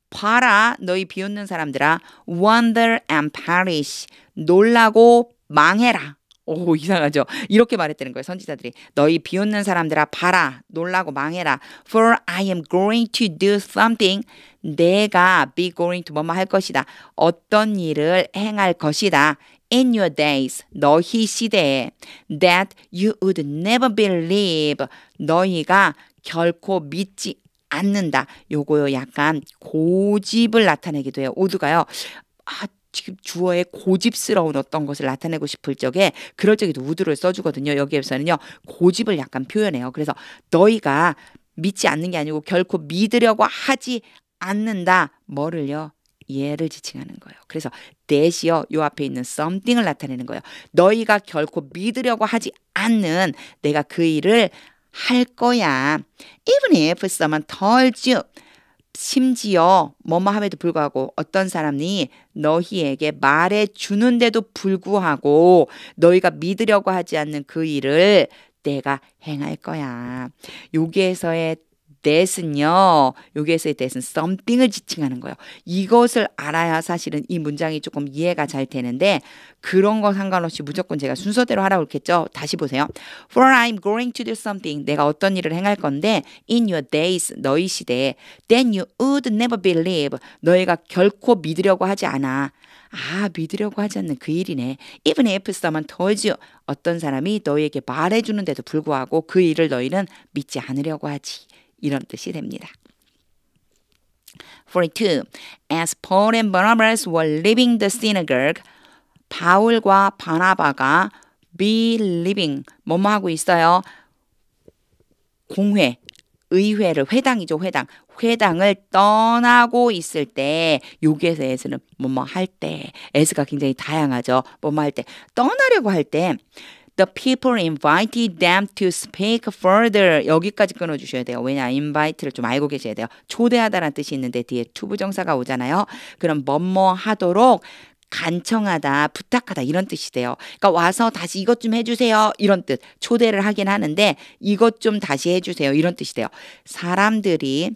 봐라 너희 비웃는 사람들아 wonder and perish 놀라고 망해라 오 이상하죠 이렇게 말했다는 거예요 선지자들이 너희 비웃는 사람들아 봐라 놀라고 망해라 for I am going to do something 내가 be going to 뭐뭐 할 것이다 어떤 일을 행할 것이다 in your days 너희 시대에 that you would never believe 너희가 결코 믿지 않는다. 요거요 약간 고집을 나타내기도 해요. 오드가요. 아, 지금 주어의 고집스러운 어떤 것을 나타내고 싶을 적에 그럴 적에도 우드를 써주거든요. 여기에서는요 고집을 약간 표현해요. 그래서 너희가 믿지 않는 게 아니고 결코 믿으려고 하지 않는다. 뭐를요? 얘를 지칭하는 거예요. 그래서 대시요 요 앞에 있는 something을 나타내는 거예요. 너희가 결코 믿으려고 하지 않는 내가 그 일을 할 거야. Even if someone t e l l you 심지어 뭐뭐 함에도 불구하고 어떤 사람이 너희에게 말해 주는데도 불구하고 너희가 믿으려고 하지 않는 그 일을 내가 행할 거야. 여기에서의 that은요. 여기에서의 that은 something을 지칭하는 거예요. 이것을 알아야 사실은 이 문장이 조금 이해가 잘 되는데 그런 거 상관없이 무조건 제가 순서대로 하라고 했겠죠. 다시 보세요. For I'm going to do something. 내가 어떤 일을 행할 건데 in your days 너희 시대에 then you would never believe. 너희가 결코 믿으려고 하지 않아. 아, 믿으려고 하지 않는 그 일이네. Even if someone t e l l you, 어떤 사람이 너희에게 말해주는데도 불구하고 그 일을 너희는 믿지 않으려고 하지. 이런 뜻이 됩니다. 42. As Paul and Barnabas were leaving the synagogue, 바울과 바나바가 be living 뭐뭐 하고 있어요? 공회, 의회를 회당이죠 회당 회당을 떠나고 있을 때 여기에서 에서는 뭐뭐 할때 에스가 굉장히 다양하죠 뭐뭐 할때 떠나려고 할때 The people invited them to speak further. 여기까지 끊어주셔야 돼요. 왜냐, invite를 좀 알고 계셔야 돼요. 초대하다라는 뜻이 있는데 뒤에 투부정사가 오잖아요. 그럼 뭐 뭐 하도록 간청하다, 부탁하다 이런 뜻이 돼요. 그러니까 와서 다시 이것 좀 해주세요 이런 뜻. 초대를 하긴 하는데 이것 좀 다시 해주세요 이런 뜻이 돼요. 사람들이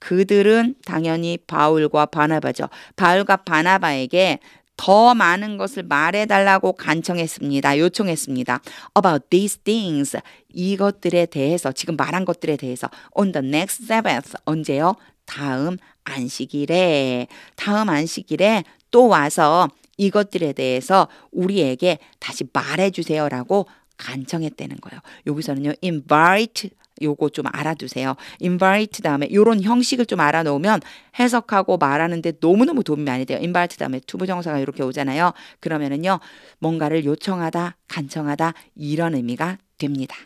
그들은 당연히 바울과 바나바죠. 바울과 바나바에게 더 많은 것을 말해달라고 간청했습니다. 요청했습니다. About these things. 이것들에 대해서, 지금 말한 것들에 대해서. On the next Sabbath. 언제요? 다음 안식일에. 다음 안식일에 또 와서 이것들에 대해서 우리에게 다시 말해주세요라고 간청했다는 거예요. 여기서는요, invite 요거 좀 알아두세요. invite 다음에 요런 형식을 좀 알아놓으면 해석하고 말하는데 너무너무 도움이 많이 돼요. invite 다음에 투부정사가 이렇게 오잖아요. 그러면은요. 뭔가를 요청하다, 간청하다 이런 의미가 됩니다.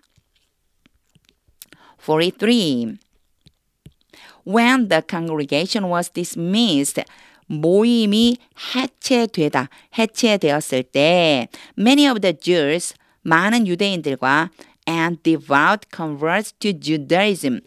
43. When the congregation was dismissed, 모임이 해체되다, 해체되었을 때, many of the Jews, 많은 유대인들과 and devout converts to Judaism.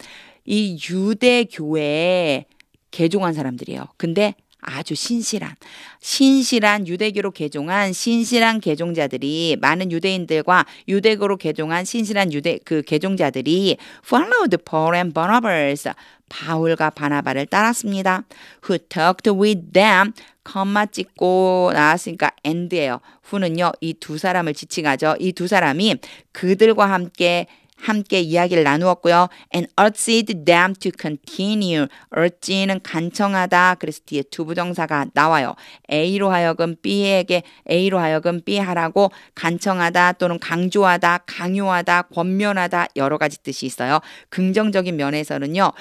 이 유대교에 개종한 사람들이에요. 근데 아주 신실한 신실한 유대교로 개종한 신실한 개종자들이 많은 유대인들과 유대교로 개종한 신실한 유대 그 개종자들이 followed Paul and Barnabas 바울과 바나바를 따랐습니다. Who talked with them 컴마 찍고 나왔으니까 엔드예요 후는요 이 두 사람을 지칭하죠. 이 두 사람이 그들과 함께 함께 이야기를 나누었고요. And urged them to continue. urge는 간청하다. 그래서 뒤에 두 부정사가 나와요. A로 하여금 B에게 A로 하여금 B 하라고 간청하다 또는 강조하다, 강요하다, 권면하다 여러 가지 뜻이 있어요. 긍정적인 면에서는요.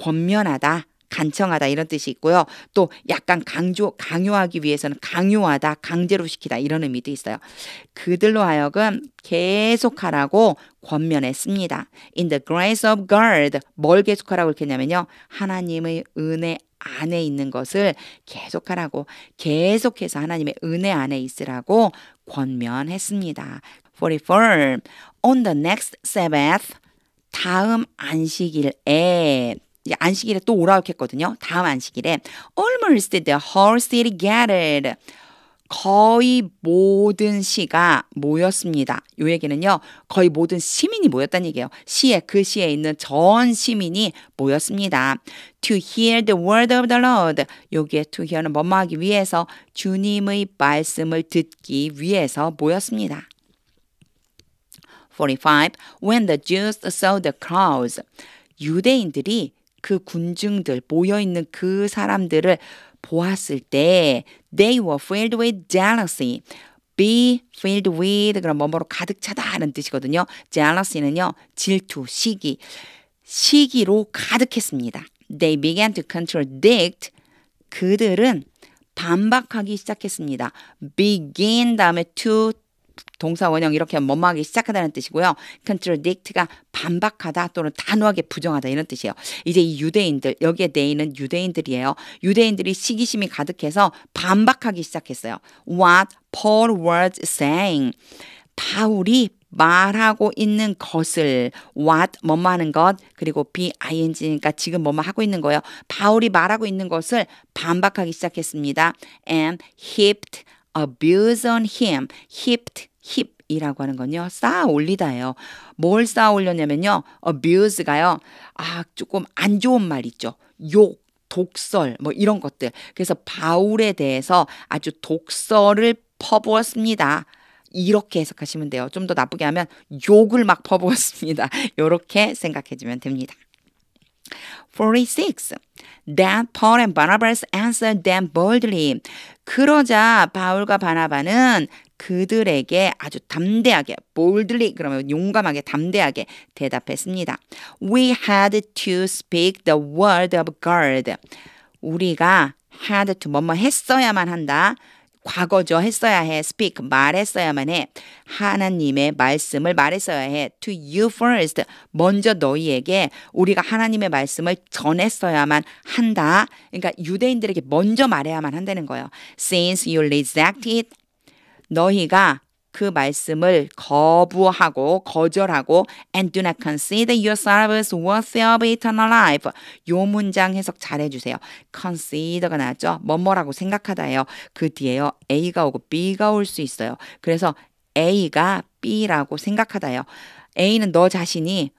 권면하다. 간청하다 이런 뜻이 있고요. 또 약간 강조 강요하기 위해서는 강요하다, 강제로 시키다 이런 의미도 있어요. 그들로 하여금 계속하라고 권면했습니다. In the grace of God 뭘 계속하라고 했냐면요. 하나님의 은혜 안에 있는 것을 계속하라고 계속해서 하나님의 은혜 안에 있으라고 권면했습니다. 44. On the next Sabbath 다음 안식일에 이제 안식일에 또 오라고 했거든요. 다음 안식일에 almost the whole city gathered. 거의 모든 시가 모였습니다. 요 얘기는요. 거의 모든 시민이 모였다는 얘기예요. 시에 그 시에 있는 전 시민이 모였습니다. to hear the word of the Lord. 여기에 to hear는 뭐뭐하기 위해서 주님의 말씀을 듣기 위해서 모였습니다. 45. When the Jews saw the crowds. 유대인들이 그 군중들 모여 있는 그 사람들을 보았을 때 they were filled with jealousy. be filled with 그런 뭐뭐로 가득 차다라는 뜻이거든요. jealousy는요. 질투, 시기. 시기로 가득했습니다. They began to contradict 그들은 반박하기 시작했습니다. begin 다음에 to 동사 원형 이렇게 하면 뭐뭐하기 시작하다는 뜻이고요. contradict가 반박하다 또는 단호하게 부정하다 이런 뜻이에요. 이제 이 유대인들 여기에 내이는 유대인들이에요. 유대인들이 시기심이 가득해서 반박하기 시작했어요. What Paul was saying. 바울이 말하고 있는 것을 what 뭐뭐 하는 것 그리고 be ing니까 지금 뭐뭐 하고 있는 거예요. 바울이 말하고 있는 것을 반박하기 시작했습니다. and heaped abuse on him, heaped, heap 이라고 하는 건요. 쌓아 올리다예요. 뭘 쌓아 올렸냐면요. abuse가요. 아, 조금 안 좋은 말 있죠. 욕, 독설, 뭐 이런 것들. 그래서 바울에 대해서 아주 독설을 퍼부었습니다. 이렇게 해석하시면 돼요. 좀 더 나쁘게 하면 욕을 막 퍼부었습니다. 이렇게 <laughs> 생각해 주면 됩니다. 46. That Paul and Barnabas answered them boldly. 그러자 바울과 바나바는 그들에게 아주 담대하게 boldly 그러면 용감하게 담대하게 대답했습니다. We had to speak the word of God. 우리가 had to 뭐뭐 했어야만 한다. 과거죠. 했어야 해. speak 말했어야만 해. 하나님의 말씀을 말했어야 해. to you first 먼저 너희에게 우리가 하나님의 말씀을 전했어야만 한다. 그러니까 유대인들에게 먼저 말해야만 한다는 거예요. since you rejected 너희가 그 말씀을 거부하고 거절하고 and do not consider y o u r s e l v e worthy of eternal life. 요 문장 해석 잘 해주세요. consider가 나왔죠. 뭐뭐라고 생각하다예요. 그 뒤에요. A가 오고 B가 올 수 있어요. 그래서 A가 B라고 생각하다요. A는 너 자신이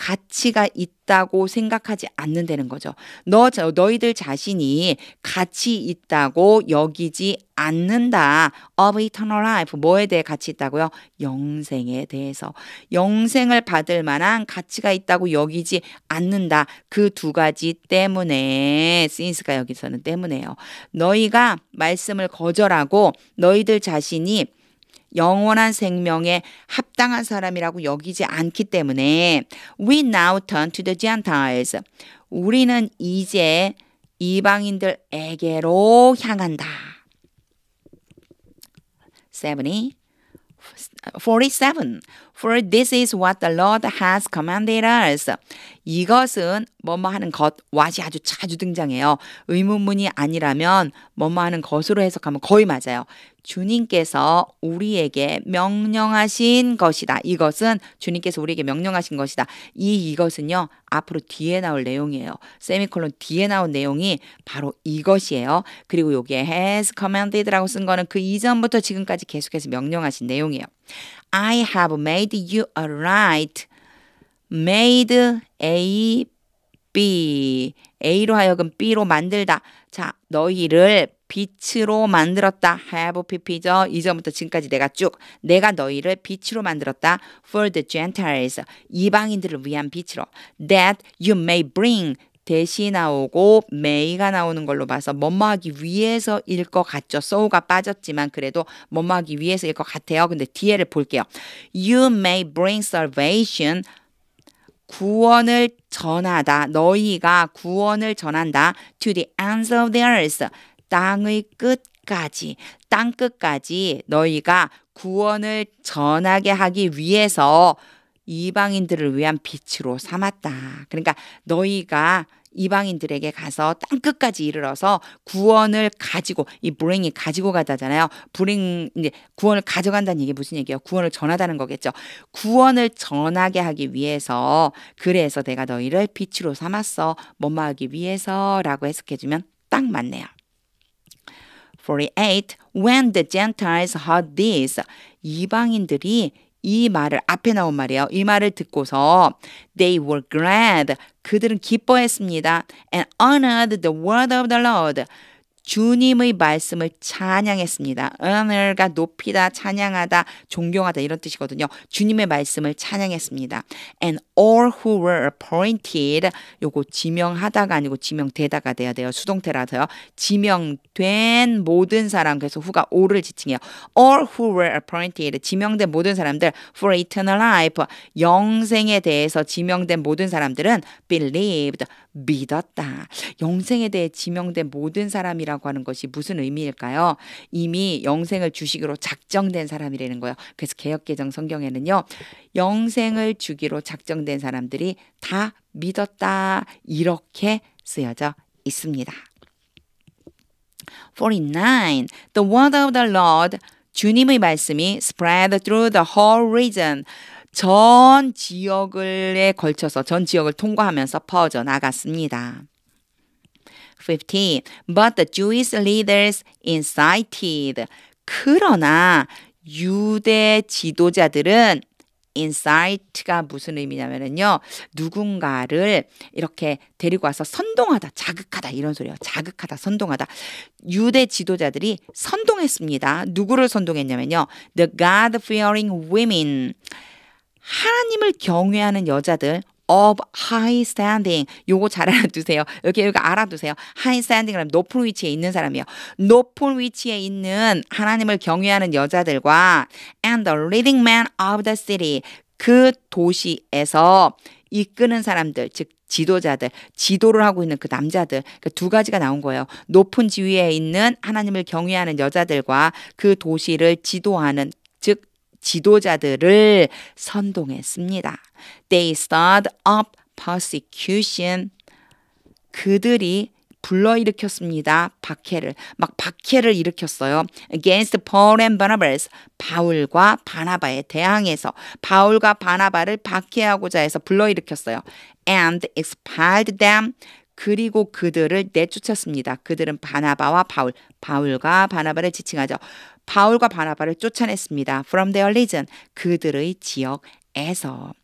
가치가 있다고 생각하지 않는다는 거죠. 너 너희들 자신이 가치 있다고 여기지 않는다. of eternal life 뭐에 대해 가치 있다고요? 영생에 대해서 영생을 받을 만한 가치가 있다고 여기지 않는다. 그 두 가지 때문에 since가 여기서는 때문에요. 너희가 말씀을 거절하고 너희들 자신이 영원한 생명에 합당한 사람이라고 여기지 않기 때문에 we now turn to the Gentiles. 우리는 이제 이방인들에게로 향한다. 47. For this is what the Lord has commanded us. 이것은 뭐뭐 하는 것, what이 아주 자주 등장해요. 의문문이 아니라면 뭐뭐 하는 것으로 해석하면 거의 맞아요. 주님께서 우리에게 명령하신 것이다. 이것은 주님께서 우리에게 명령하신 것이다. 이 이것은요. 앞으로 뒤에 나올 내용이에요. 세미콜론 뒤에 나온 내용이 바로 이것이에요. 그리고 여기에 has commanded라고 쓴 거는 그 이전부터 지금까지 계속해서 명령하신 내용이에요. I have made you a right. made a b A로 하여금 B로 만들다. 자, 너희를 빛으로 만들었다. have pp죠. 이전부터 지금까지 내가 쭉 내가 너희를 빛으로 만들었다. for the gentiles 이방인들을 위한 빛으로 that you may bring 대신 나오고 may가 나오는 걸로 봐서 뭐뭐하기 위해서일 것 같죠. so가 빠졌지만 그래도 뭐뭐하기 위해서일 것 같아요. 근데 뒤에를 볼게요. You may bring salvation 구원을 전하다. 너희가 구원을 전한다. To the ends of the earth. 땅의 끝까지, 땅 끝까지 너희가 구원을 전하게 하기 위해서 이방인들을 위한 빛으로 삼았다. 그러니까 너희가 이방인들에게 가서 땅 끝까지 이르러서 구원을 가지고 이 bring이 가지고 가다잖아요. bring 이제 구원을 가져간다는 얘기 무슨 얘기예요? 구원을 전하다는 거겠죠. 구원을 전하게 하기 위해서 그래서 내가 너희를 빛으로 삼았어. 뭐뭐하기 위해서라고 해석해 주면 딱 맞네요. 48 When the Gentiles heard this 이방인들이 이 말을 앞에 나온 말이에요. 이 말을 듣고서 they were glad 그들은 기뻐했습니다. and honored the word of the Lord 주님의 말씀을 찬양했습니다. 은을가 높이다, 찬양하다, 존경하다 이런 뜻이거든요. 주님의 말씀을 찬양했습니다. And all who were appointed 요거 지명하다가 아니고 지명되다가 돼야 돼요. 수동태라서요. 지명된 모든 사람 그래서 후가 오를 지칭해요. All who were appointed 지명된 모든 사람들 for eternal life 영생에 대해서 지명된 모든 사람들은 believed 믿었다. 영생에 대해 지명된 모든 사람이라고 하는 것이 무슨 의미일까요? 이미 영생을 주식으로 작정된 사람이라는 거예요. 그래서 개혁개정 성경에는요. 영생을 주기로 작정된 사람들이 다 믿었다. 이렇게 쓰여져 있습니다. 49. The word of the Lord 주님의 말씀이 spread through the whole region. 전 지역을에 걸쳐서 전 지역을 통과하면서 퍼져 나갔습니다. 15. But the Jewish leaders incited. 그러나 유대 지도자들은 i n s i g h 가 무슨 의미냐면요. 누군가를 이렇게 데리고 와서 선동하다, 자극하다 이런 소리예요. 자극하다, 선동하다. 유대 지도자들이 선동했습니다. 누구를 선동했냐면요. The God-fearing women. 하나님을 경외하는 여자들 of high standing. 요거 잘 알아두세요. 여기 여기 알아두세요. high standing은 높은 위치에 있는 사람이요. 높은 위치에 있는 하나님을 경외하는 여자들과 and the leading man of the city. 그 도시에서 이끄는 사람들, 즉 지도자들, 지도를 하고 있는 그 남자들, 그러니까 가지가 나온 거예요. 높은 지위에 있는 하나님을 경외하는 여자들과 그 도시를 지도하는 즉 지도자들을 선동했습니다. They stirred up persecution. 그들이 불러일으켰습니다. 박해를 막 박해를 일으켰어요. Against Paul and Barnabas 바울과 바나바에 대항해서 바울과 바나바를 박해하고자 해서 불러일으켰어요. And expelled them 그리고 그들을 내쫓았습니다. 그들은 바나바와 바울, 바울과 바나바를 지칭하죠. 바울과 바나바를 쫓아냈습니다. From their region, 그들의 지역에서.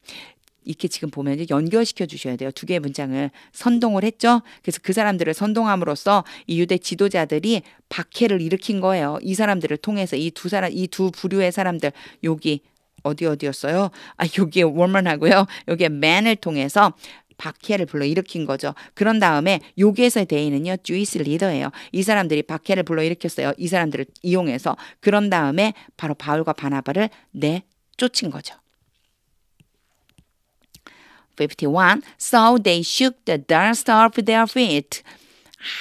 이렇게 지금 보면 연결시켜 주셔야 돼요. 두 개의 문장을 선동을 했죠. 그래서 그 사람들을 선동함으로써 이 유대 지도자들이 박해를 일으킨 거예요. 이 사람들을 통해서 이 두 사람, 이 두 부류의 사람들 여기 어디 어디였어요? 아여기 워먼하고요. 여기 맨을 통해서 박해를 불러일으킨 거죠. 그런 다음에 여기에서의 대의는요. 주이스 리더예요. 이 사람들이 박해를 불러일으켰어요. 이 사람들을 이용해서 그런 다음에 바로 바울과 바나바를 내쫓은 거죠. 51. So they shook the dust off their feet.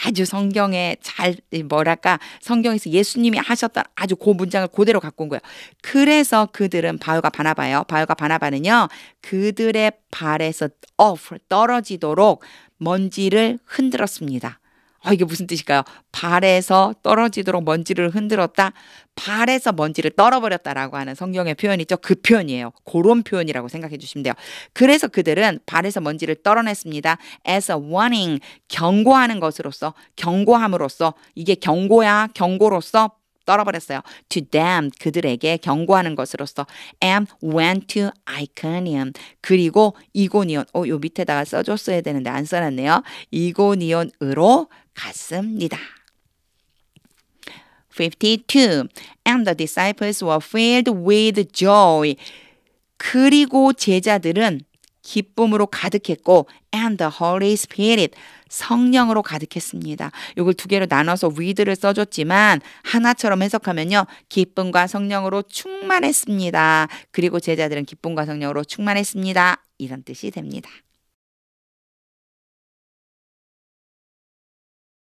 아주 성경에 잘 뭐랄까 성경에서 예수님이 하셨던 아주 그 문장을 그대로 갖고 온 거예요. 그래서 그들은 바울과 바나바요. 바울과 바나바는요. 그들의 발에서 off 어, 떨어지도록 먼지를 흔들었습니다. 어, 이게 무슨 뜻일까요? 발에서 떨어지도록 먼지를 흔들었다. 발에서 먼지를 떨어버렸다라고 하는 성경의 표현이죠. 그 표현이에요. 그런 표현이라고 생각해 주시면 돼요. 그래서 그들은 발에서 먼지를 떨어냈습니다. As a warning, 경고하는 것으로서, 경고함으로써, 이게 경고야, 경고로서 떨어버렸어요. To them 그들에게 경고하는 것으로서 and went to Iconium 그리고 이고니온 어 요 밑에다가 써줬어야 되는데 안 써놨네요. 이고니온으로 같습니다. 52. And the disciples were filled with joy. 그리고 제자들은 기쁨으로 가득했고 and the Holy Spirit 성령으로 가득했습니다. 이걸 두 개로 나눠서 with를 써줬지만 하나처럼 해석하면요. 기쁨과 성령으로 충만했습니다. 그리고 제자들은 기쁨과 성령으로 충만했습니다. 이런 뜻이 됩니다.